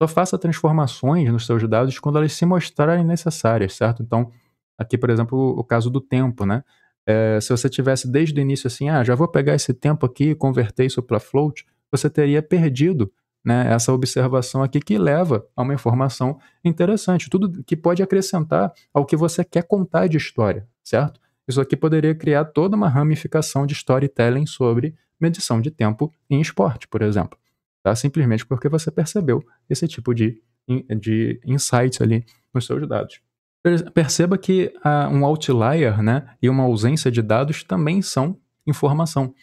Só faça transformações nos seus dados quando elas se mostrarem necessárias, certo? Então, aqui, por exemplo, o caso do tempo, né? É, se você tivesse desde o início assim, ah, já vou pegar esse tempo aqui e converter isso para float, você teria perdido né, essa observação aqui que leva a uma informação interessante, tudo que pode acrescentar ao que você quer contar de história, certo? Isso aqui poderia criar toda uma ramificação de storytelling sobre medição de tempo em esporte, por exemplo tá? Simplesmente porque você percebeu esse tipo de, de insights ali nos seus dados. Perceba que uh, um outlier né, e uma ausência de dados também são informação.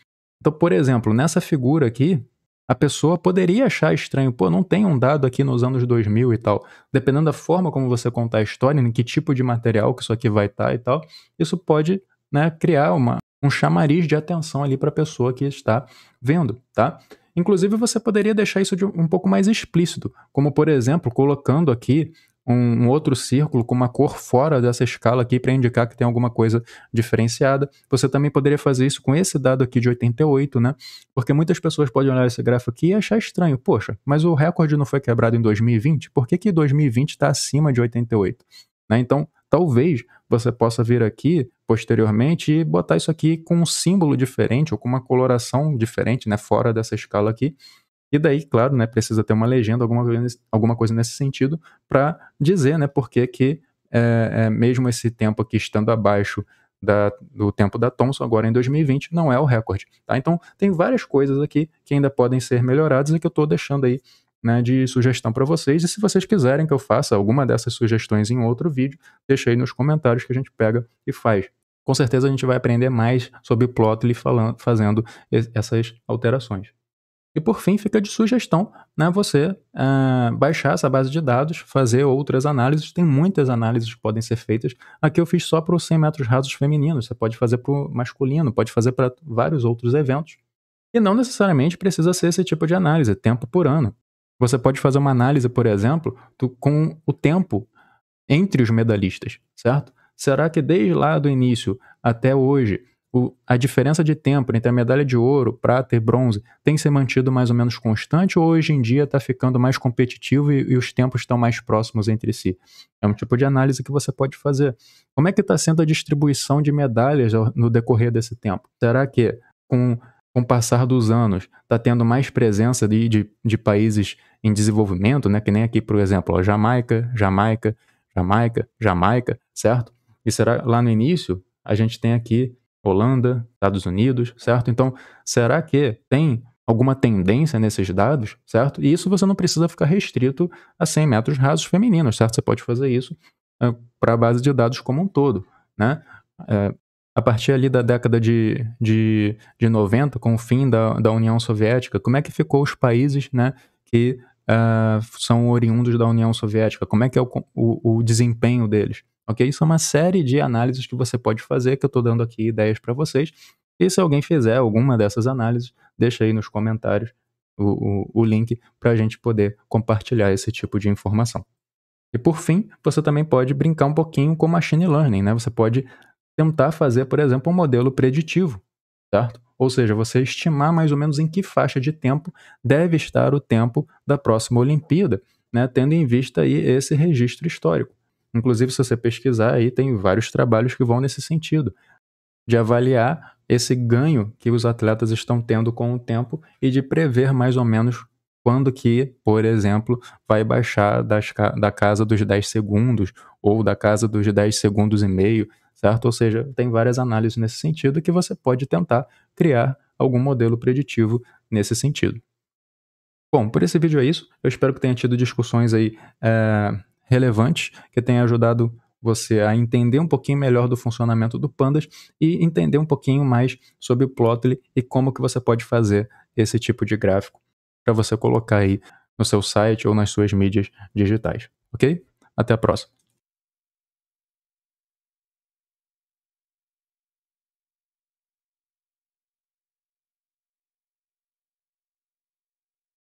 Então, por exemplo, nessa figura aqui, a pessoa poderia achar estranho, pô, não tem um dado aqui nos anos 2000 e tal. Dependendo da forma como você contar a história, em que tipo de material que isso aqui vai estar tá e tal, isso pode né, criar uma, um chamariz de atenção ali para a pessoa que está vendo, tá? Inclusive, você poderia deixar isso de um pouco mais explícito, como por exemplo, colocando aqui um, outro círculo com uma cor fora dessa escala aqui para indicar que tem alguma coisa diferenciada. Você também poderia fazer isso com esse dado aqui de 88, né? Porque muitas pessoas podem olhar esse gráfico aqui e achar estranho. Poxa, mas o recorde não foi quebrado em 2020? Por que, que 2020 está acima de 88? Né? Então, talvez você possa vir aqui posteriormente e botar isso aqui com um símbolo diferente ou com uma coloração diferente, né, fora dessa escala aqui. E daí, claro, né, precisa ter uma legenda, alguma, alguma coisa nesse sentido, para dizer né, por que, que é, é, mesmo esse tempo aqui estando abaixo da, do tempo da Thomson, agora em 2020, não é o recorde. Tá? Então, tem várias coisas aqui que ainda podem ser melhoradas e que eu estou deixando aí né, de sugestão para vocês. E se vocês quiserem que eu faça alguma dessas sugestões em outro vídeo, deixa aí nos comentários que a gente pega e faz com certeza a gente vai aprender mais sobre Plotly falando, fazendo essas alterações. E por fim, fica de sugestão né, você uh, baixar essa base de dados, fazer outras análises. Tem muitas análises que podem ser feitas. Aqui eu fiz só para os 100 metros rasos femininos. Você pode fazer para o masculino, pode fazer para vários outros eventos. E não necessariamente precisa ser esse tipo de análise, tempo por ano. Você pode fazer uma análise, por exemplo, do, com o tempo entre os medalhistas, certo? Será que desde lá do início até hoje, o, a diferença de tempo entre a medalha de ouro, prata e bronze tem se mantido mais ou menos constante ou hoje em dia está ficando mais competitivo e, e, os tempos estão mais próximos entre si? É um tipo de análise que você pode fazer. Como é que está sendo a distribuição de medalhas no decorrer desse tempo? Será que com, com o passar dos anos está tendo mais presença de, de, de, países em desenvolvimento, né? que nem aqui, por exemplo, ó, Jamaica, Jamaica, Jamaica, Jamaica, certo? E será lá no início a gente tem aqui Holanda, Estados Unidos, certo? Então, será que tem alguma tendência nesses dados, certo? E isso você não precisa ficar restrito a 100 metros rasos femininos, certo? Você pode fazer isso é, para a base de dados como um todo, né? É, a partir ali da década de, de, de 90, com o fim da, da União Soviética, como é que ficou os países né, que uh, são oriundos da União Soviética? Como é que é o, o, o desempenho deles? ok? Isso é uma série de análises que você pode fazer, que eu estou dando aqui ideias para vocês. E se alguém fizer alguma dessas análises, deixa aí nos comentários o, o, o link para a gente poder compartilhar esse tipo de informação. E por fim, você também pode brincar um pouquinho com machine learning, né? Você pode tentar fazer, por exemplo, um modelo preditivo, certo? Ou seja, você estimar mais ou menos em que faixa de tempo deve estar o tempo da próxima Olimpíada, né? Tendo em vista aí esse registro histórico. Inclusive, se você pesquisar aí, tem vários trabalhos que vão nesse sentido, de avaliar esse ganho que os atletas estão tendo com o tempo e de prever mais ou menos quando que, por exemplo, vai baixar das, da casa dos 10 segundos ou da casa dos 10 segundos e meio, certo? Ou seja, tem várias análises nesse sentido que você pode tentar criar algum modelo preditivo nesse sentido. Bom, por esse vídeo é isso. Eu espero que tenha tido discussões aí é, relevantes que tenham ajudado você a entender um pouquinho melhor do funcionamento do Pandas e entender um pouquinho mais sobre o Plotly e como que você pode fazer esse tipo de gráfico para você colocar aí no seu site ou nas suas mídias digitais, ok? Até a próxima.